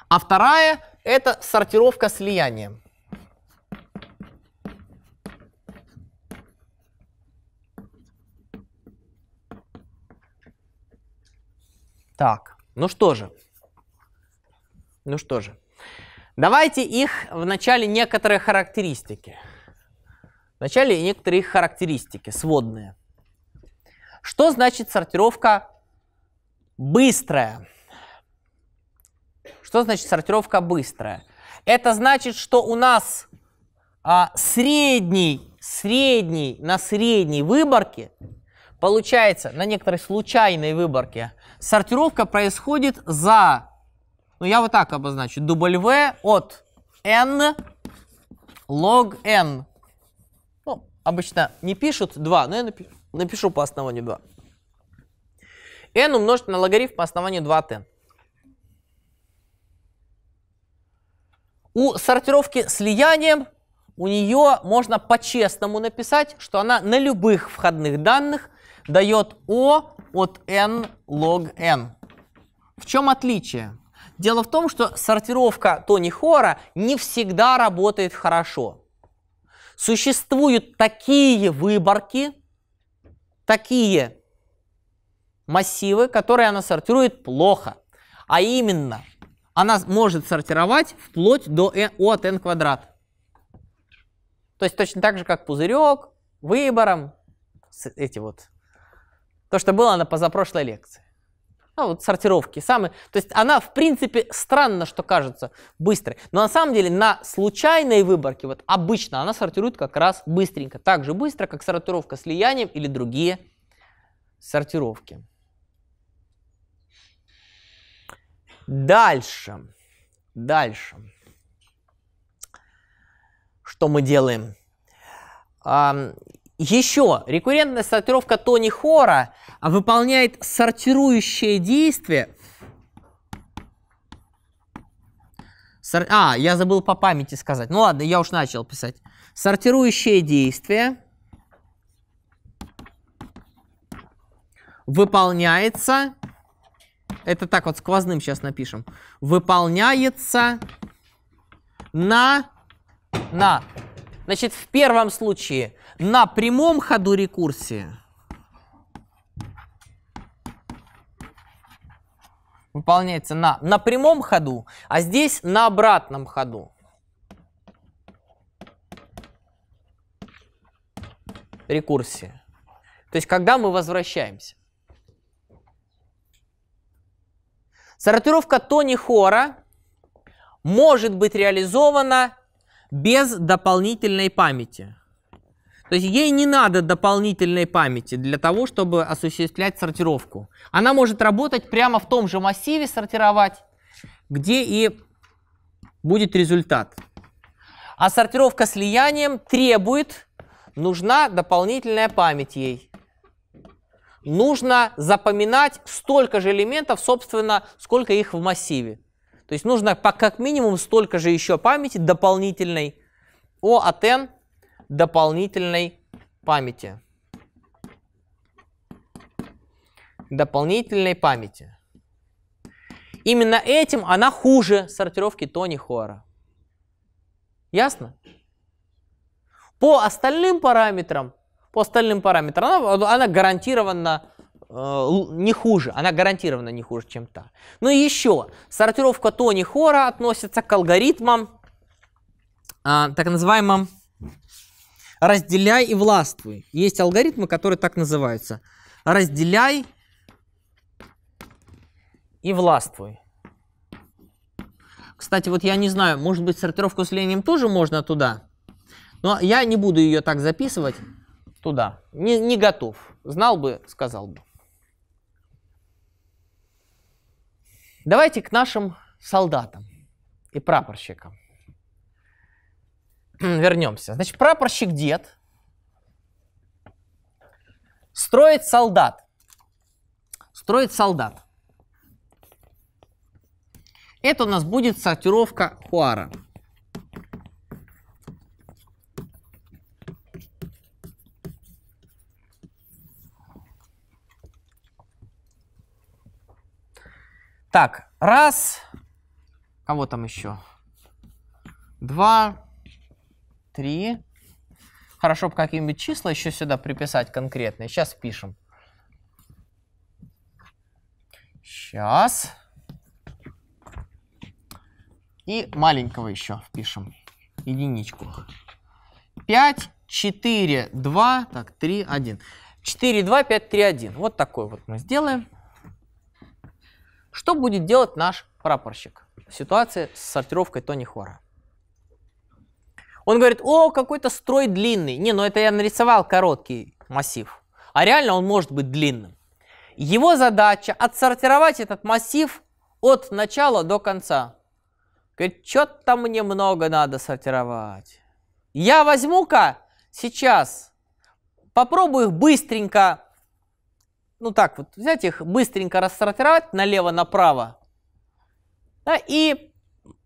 Speaker 1: А вторая – это сортировка слиянием. Так, ну что же. Ну что же. Давайте их вначале некоторые характеристики. Вначале некоторые их характеристики, сводные. Что значит сортировка быстрая? Что значит сортировка быстрая? Это значит, что у нас а, средний, средний на средней выборке Получается, на некоторой случайной выборке сортировка происходит за, ну я вот так обозначу, W от n log n. Ну, обычно не пишут 2, но я напи напишу по основанию 2. n умножить на логарифм по основанию 2 от n. У сортировки слиянием у нее можно по-честному написать, что она на любых входных данных дает O от n log n. В чем отличие? Дело в том, что сортировка Тони Хора не всегда работает хорошо. Существуют такие выборки, такие массивы, которые она сортирует плохо. А именно, она может сортировать вплоть до O от n квадрат. То есть точно так же, как пузырек, выбором, эти вот то, что было на позапрошлой лекции. Ну, вот сортировки. Самые, то есть она, в принципе, странно, что кажется быстрой. Но на самом деле на случайной выборке, вот обычно она сортирует как раз быстренько. Так же быстро, как сортировка слиянием или другие сортировки. Дальше. Дальше. Что мы делаем? Еще рекуррентная сортировка Тони Хора выполняет сортирующее действие. Сор... А, я забыл по памяти сказать. Ну ладно, я уж начал писать. Сортирующее действие выполняется... Это так вот сквозным сейчас напишем. Выполняется на... На. Значит, в первом случае на прямом ходу рекурсии выполняется на, на прямом ходу, а здесь на обратном ходу. рекурсии. То есть, когда мы возвращаемся. Сортировка Тони Хора может быть реализована без дополнительной памяти. То есть ей не надо дополнительной памяти для того, чтобы осуществлять сортировку. Она может работать прямо в том же массиве сортировать, где и будет результат. А сортировка слиянием требует, нужна дополнительная память ей. Нужно запоминать столько же элементов, собственно, сколько их в массиве. То есть нужно по как минимум столько же еще памяти дополнительной о от а n дополнительной памяти. Дополнительной памяти. Именно этим она хуже сортировки Тони Хора. Ясно? По остальным параметрам, по остальным параметрам она, она гарантированно э, не хуже, она гарантированно не хуже, чем та. Но ну еще, сортировка Тони Хора относится к алгоритмам, э, так называемым разделяй и властвуй. Есть алгоритмы, которые так называются. Разделяй и властвуй. Кстати, вот я не знаю, может быть, сортировку с лением тоже можно туда. Но я не буду ее так записывать туда. Не, не готов. Знал бы, сказал бы. Давайте к нашим солдатам и прапорщикам вернемся. Значит, прапорщик дед строит солдат. Строит солдат. Это у нас будет сортировка Хуара. Так, раз. Кого там еще? Два. 3. Хорошо бы какие-нибудь числа еще сюда приписать конкретные. Сейчас пишем. Сейчас. И маленького еще впишем. Единичку. 5, 4, 2, так, 3, 1. 4, 2, 5, 3, 1. Вот такой вот мы сделаем. Что будет делать наш прапорщик в ситуации с сортировкой Тони Хора? Он говорит, о, какой-то строй длинный. Не, ну это я нарисовал короткий массив. А реально он может быть длинным. Его задача отсортировать этот массив от начала до конца. Говорит, что-то мне много надо сортировать. Я возьму-ка сейчас, попробую их быстренько, ну так вот, взять их, быстренько рассортировать налево-направо. Да, и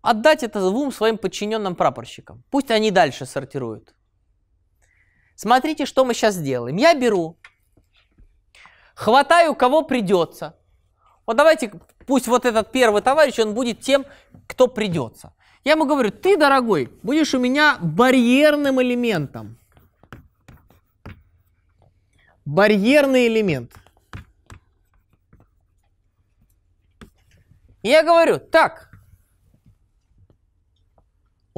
Speaker 1: отдать это двум своим подчиненным прапорщикам. Пусть они дальше сортируют. Смотрите, что мы сейчас делаем. Я беру, хватаю, кого придется. Вот давайте, пусть вот этот первый товарищ, он будет тем, кто придется. Я ему говорю, ты, дорогой, будешь у меня барьерным элементом. Барьерный элемент. Я говорю, так,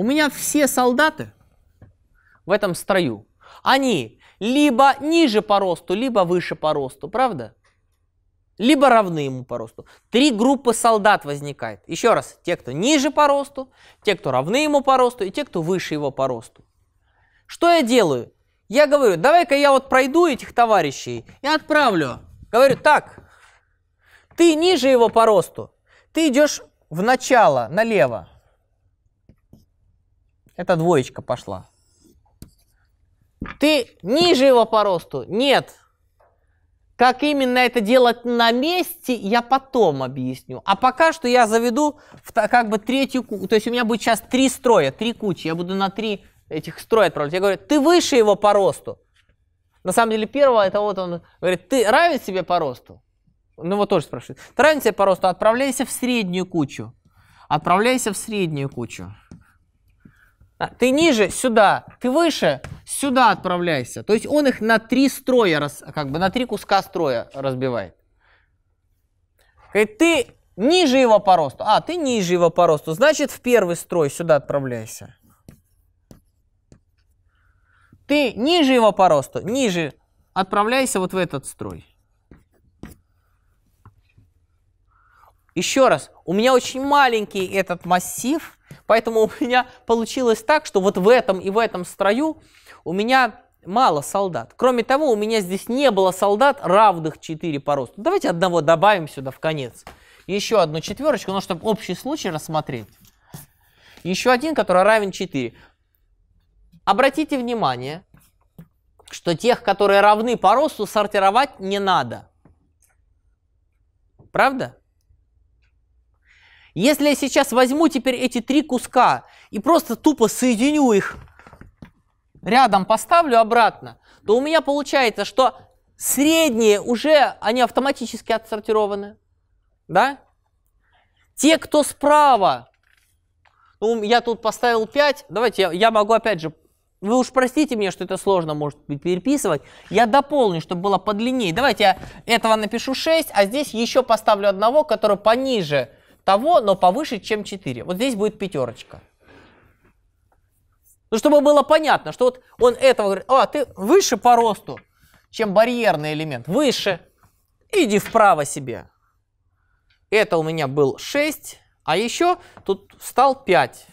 Speaker 1: у меня все солдаты в этом строю, они либо ниже по росту, либо выше по росту, правда? Либо равны ему по росту. Три группы солдат возникает. Еще раз, те, кто ниже по росту, те, кто равны ему по росту, и те, кто выше его по росту. Что я делаю? Я говорю, давай-ка я вот пройду этих товарищей и отправлю. Говорю, так, ты ниже его по росту, ты идешь в начало, налево. Это двоечка пошла. Ты ниже его по росту? Нет. Как именно это делать на месте, я потом объясню. А пока что я заведу в, как бы третью кучу. То есть у меня будет сейчас три строя, три кучи. Я буду на три этих строя отправлять. Я говорю, ты выше его по росту. На самом деле первого, это вот он говорит, ты равен себе по росту? Ну вот тоже спрашивают. Ты равен себе по росту? Отправляйся в среднюю кучу. Отправляйся в среднюю кучу. А, ты ниже, сюда. Ты выше, сюда отправляйся. То есть он их на три строя, как бы на три куска строя разбивает. Говорит, ты ниже его по росту. А, ты ниже его по росту. Значит, в первый строй сюда отправляйся. Ты ниже его по росту, ниже отправляйся вот в этот строй. Еще раз, у меня очень маленький этот массив, Поэтому (laughs) у меня получилось так, что вот в этом и в этом строю у меня мало солдат. Кроме того, у меня здесь не было солдат, равных 4 по росту. Давайте одного добавим сюда в конец. Еще одну четверочку, но ну, чтобы общий случай рассмотреть. Еще один, который равен 4. Обратите внимание, что тех, которые равны по росту, сортировать не надо. Правда? Если я сейчас возьму теперь эти три куска и просто тупо соединю их, рядом поставлю обратно, то у меня получается, что средние уже, они автоматически отсортированы. Да? Те, кто справа, ну, я тут поставил 5, давайте я, я могу опять же, вы уж простите меня, что это сложно, может быть, переписывать. Я дополню, чтобы было подлиннее. Давайте я этого напишу 6, а здесь еще поставлю одного, который пониже того, но повыше, чем 4. Вот здесь будет пятерочка. Ну, чтобы было понятно, что вот он этого говорит, а, ты выше по росту, чем барьерный элемент, выше, иди вправо себе. Это у меня был 6, а еще тут стал 5.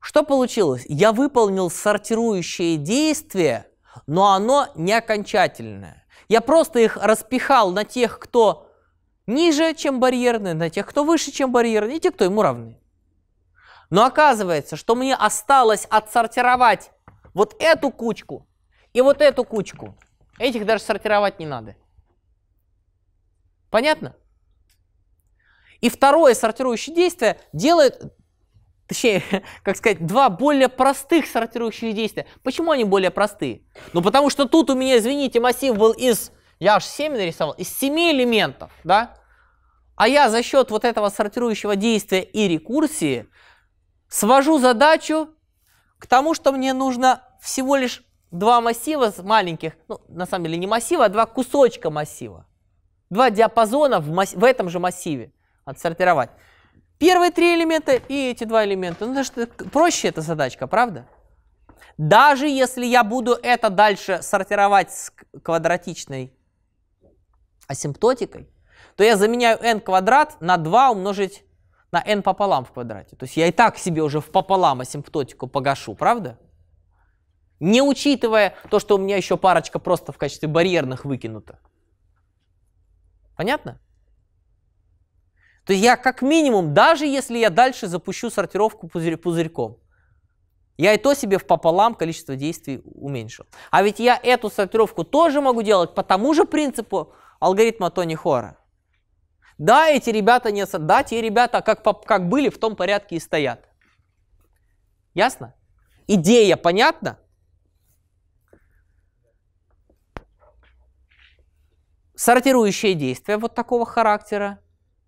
Speaker 1: Что получилось? Я выполнил сортирующее действие, но оно не окончательное. Я просто их распихал на тех, кто ниже, чем барьерный, на тех, кто выше, чем барьерный, и те, кто ему равны. Но оказывается, что мне осталось отсортировать вот эту кучку и вот эту кучку. Этих даже сортировать не надо. Понятно? И второе сортирующее действие делает точнее, (laughs) как сказать, два более простых сортирующих действия. Почему они более простые? Ну, потому что тут у меня, извините, массив был из, я аж 7 нарисовал, из 7 элементов, да? А я за счет вот этого сортирующего действия и рекурсии свожу задачу к тому, что мне нужно всего лишь два массива маленьких, ну, на самом деле не массива, а два кусочка массива, два диапазона в, масс... в этом же массиве отсортировать. Первые три элемента и эти два элемента. Ну, что проще эта задачка, правда? Даже если я буду это дальше сортировать с квадратичной асимптотикой, то я заменяю n квадрат на 2 умножить на n пополам в квадрате. То есть я и так себе уже в пополам асимптотику погашу, правда? Не учитывая то, что у меня еще парочка просто в качестве барьерных выкинута. Понятно? То я как минимум, даже если я дальше запущу сортировку пузырь, пузырьком, я и то себе в пополам количество действий уменьшил. А ведь я эту сортировку тоже могу делать по тому же принципу алгоритма Тони Хора. Да, эти ребята не... Да, те ребята как, как были, в том порядке и стоят. Ясно? Идея понятна? Сортирующее действие вот такого характера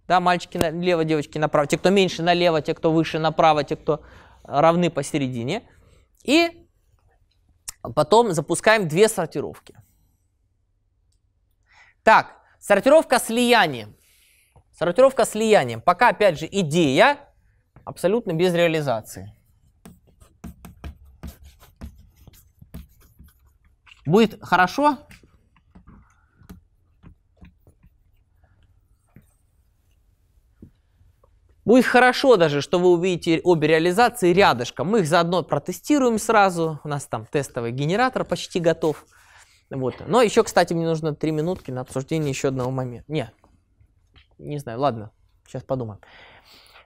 Speaker 1: да, мальчики налево, девочки направо. Те, кто меньше налево, те, кто выше направо, те, кто равны посередине. И потом запускаем две сортировки. Так, сортировка слиянием. Сортировка слиянием. Пока, опять же, идея абсолютно без реализации. Будет хорошо? Будет ну хорошо даже, что вы увидите обе реализации рядышком. Мы их заодно протестируем сразу. У нас там тестовый генератор почти готов. Вот. Но еще, кстати, мне нужно 3 минутки на обсуждение еще одного момента. Не, не знаю, ладно, сейчас подумаем.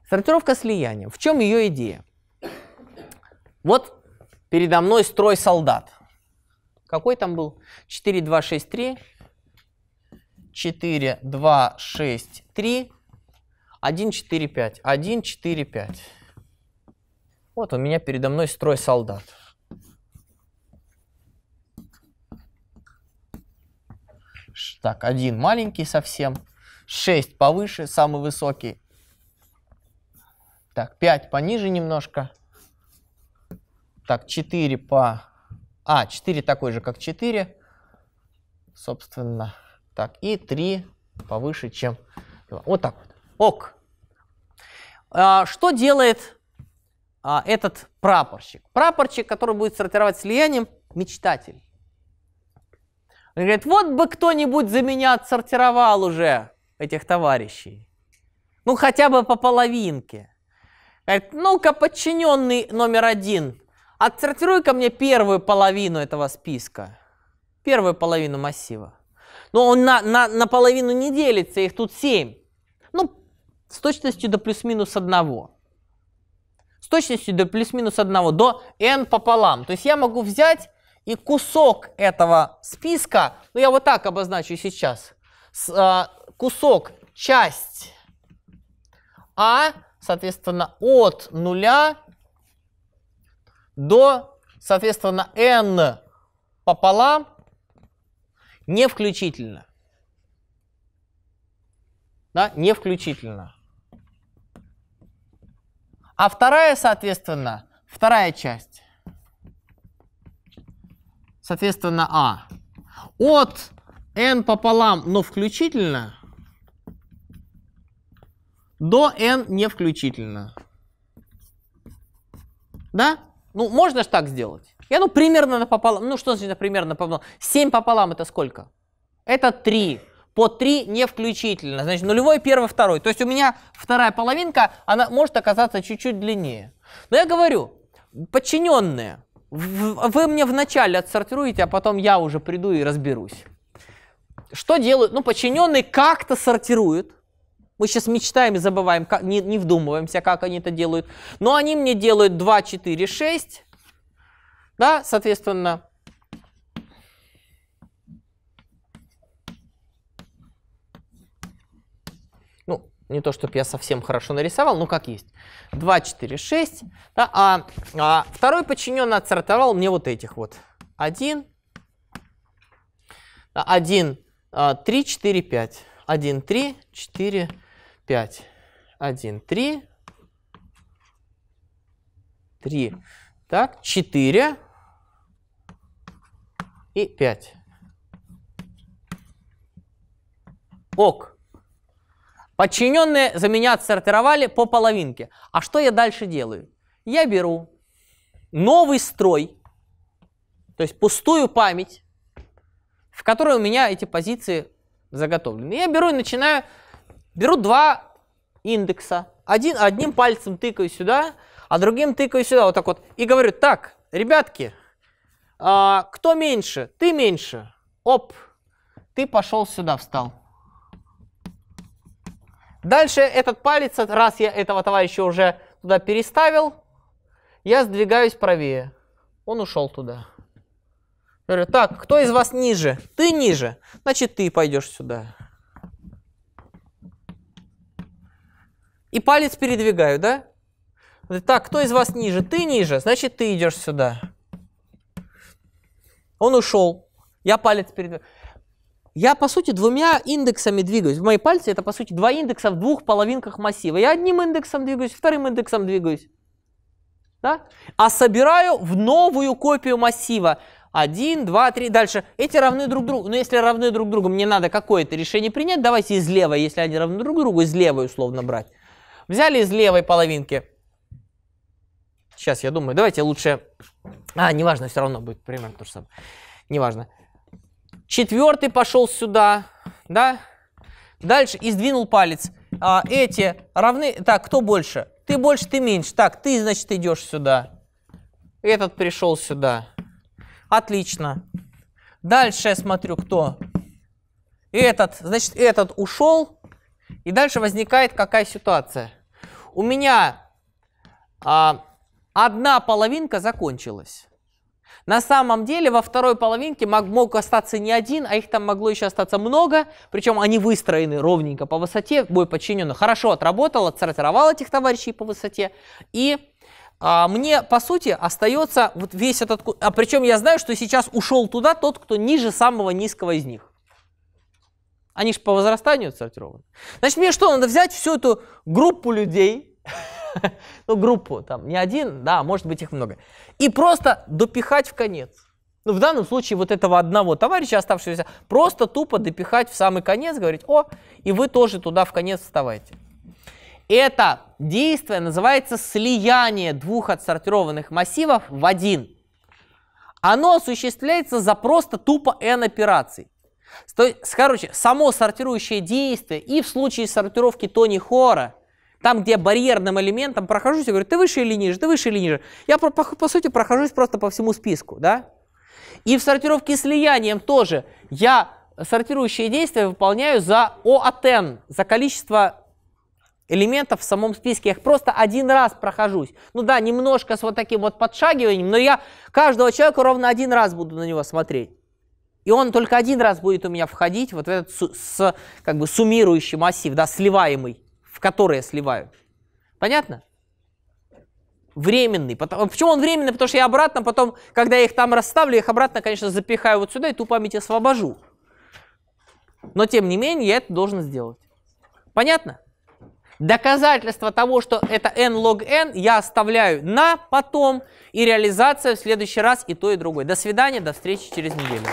Speaker 1: Сортировка слияния. В чем ее идея? Вот передо мной строй солдат. Какой там был? 4, 2, 6, 3. 4, 2, 6, 3. 1, 4, 5. 1, 4, 5. Вот у меня передо мной строй солдат. Так, один маленький совсем. 6 повыше, самый высокий. Так, 5 пониже немножко. Так, 4 по... А, 4 такой же, как 4. Собственно. Так, и 3 повыше, чем... Вот так вот ок. А, что делает а, этот прапорщик? Прапорщик, который будет сортировать слиянием, мечтатель. Он говорит, вот бы кто-нибудь за меня отсортировал уже этих товарищей. Ну, хотя бы по половинке. Говорит, ну-ка, подчиненный номер один, отсортируй ко мне первую половину этого списка. Первую половину массива. Но он на, на, на половину не делится, их тут семь с точностью до плюс-минус одного, С точностью до плюс-минус одного до n пополам. То есть я могу взять и кусок этого списка, ну я вот так обозначу сейчас, с, а, кусок, часть А, соответственно, от нуля до, соответственно, n пополам, не включительно. Да, не включительно. А вторая, соответственно, вторая часть, соответственно, А. От n пополам, но включительно, до n не включительно. Да? Ну, можно же так сделать. Я, ну, примерно пополам. Ну, что значит примерно пополам? 7 пополам это сколько? Это 3 по 3 не включительно. Значит, нулевой, первый, второй. То есть у меня вторая половинка, она может оказаться чуть-чуть длиннее. Но я говорю, подчиненные, вы мне вначале отсортируете, а потом я уже приду и разберусь. Что делают? Ну, подчиненные как-то сортируют. Мы сейчас мечтаем и забываем, как, не, не вдумываемся, как они это делают. Но они мне делают 2, 4, 6. Да, соответственно, не то чтобы я совсем хорошо нарисовал, но как есть. 2, 4, 6. Да, а, а второй подчиненный отсортовал мне вот этих вот. 1, 1, 3, 4, 5. 1, 3, 4, 5. 1, 3, 3. Так, 4 и 5. Ок. Подчиненные за меня отсортировали по половинке. А что я дальше делаю? Я беру новый строй, то есть пустую память, в которой у меня эти позиции заготовлены. Я беру и начинаю, беру два индекса, один, одним пальцем тыкаю сюда, а другим тыкаю сюда, вот так вот, и говорю, так, ребятки, а, кто меньше? Ты меньше. Оп, ты пошел сюда, встал. Дальше этот палец, раз я этого товарища уже туда переставил, я сдвигаюсь правее. Он ушел туда. Говорю, так, кто из вас ниже? Ты ниже. Значит, ты пойдешь сюда. И палец передвигаю, да? Так, кто из вас ниже? Ты ниже, значит, ты идешь сюда. Он ушел. Я палец передвигаю я, по сути, двумя индексами двигаюсь. В мои пальцы это, по сути, два индекса в двух половинках массива. Я одним индексом двигаюсь, вторым индексом двигаюсь. Да? А собираю в новую копию массива. один, два, три, дальше. Эти равны друг другу. Но если равны друг другу, мне надо какое-то решение принять. Давайте из левой, если они равны друг другу, из левой условно брать. Взяли из левой половинки. Сейчас я думаю, давайте лучше... А, неважно, все равно будет примерно то же самое. Неважно четвертый пошел сюда, да? Дальше и сдвинул палец. А, эти равны... Так, кто больше? Ты больше, ты меньше. Так, ты, значит, идешь сюда. Этот пришел сюда. Отлично. Дальше я смотрю, кто. Этот, значит, этот ушел. И дальше возникает какая ситуация. У меня а, одна половинка закончилась. На самом деле во второй половинке мог, мог остаться не один, а их там могло еще остаться много. Причем они выстроены ровненько по высоте. Бой подчинен, хорошо отработал, отсортировал этих товарищей по высоте. И а мне, по сути, остается вот весь этот... А причем я знаю, что сейчас ушел туда тот, кто ниже самого низкого из них. Они же по возрастанию отсортированы. Значит, мне что, надо взять всю эту группу людей, (laughs) (laughs) ну, группу, там, не один, да, может быть, их много. И просто допихать в конец. Ну, в данном случае вот этого одного товарища, оставшегося, просто тупо допихать в самый конец, говорить, о, и вы тоже туда в конец вставайте. Это действие называется слияние двух отсортированных массивов в один. Оно осуществляется за просто тупо n операций. То есть, короче, само сортирующее действие и в случае сортировки Тони Хора, там, где я барьерным элементом прохожусь, я говорю, ты выше или ниже, ты выше или ниже. Я, по, по, по сути, прохожусь просто по всему списку, да? И в сортировке слиянием тоже я сортирующие действия выполняю за O от N, за количество элементов в самом списке. Я их просто один раз прохожусь. Ну да, немножко с вот таким вот подшагиванием, но я каждого человека ровно один раз буду на него смотреть. И он только один раз будет у меня входить вот в этот как бы суммирующий массив, да, сливаемый в которые сливают. Понятно? Временный. А почему он временный? Потому что я обратно потом, когда я их там расставлю, их обратно, конечно, запихаю вот сюда и ту память освобожу. Но тем не менее я это должен сделать. Понятно? Доказательство того, что это n log n, я оставляю на потом и реализация в следующий раз и то, и другое. До свидания, до встречи через неделю.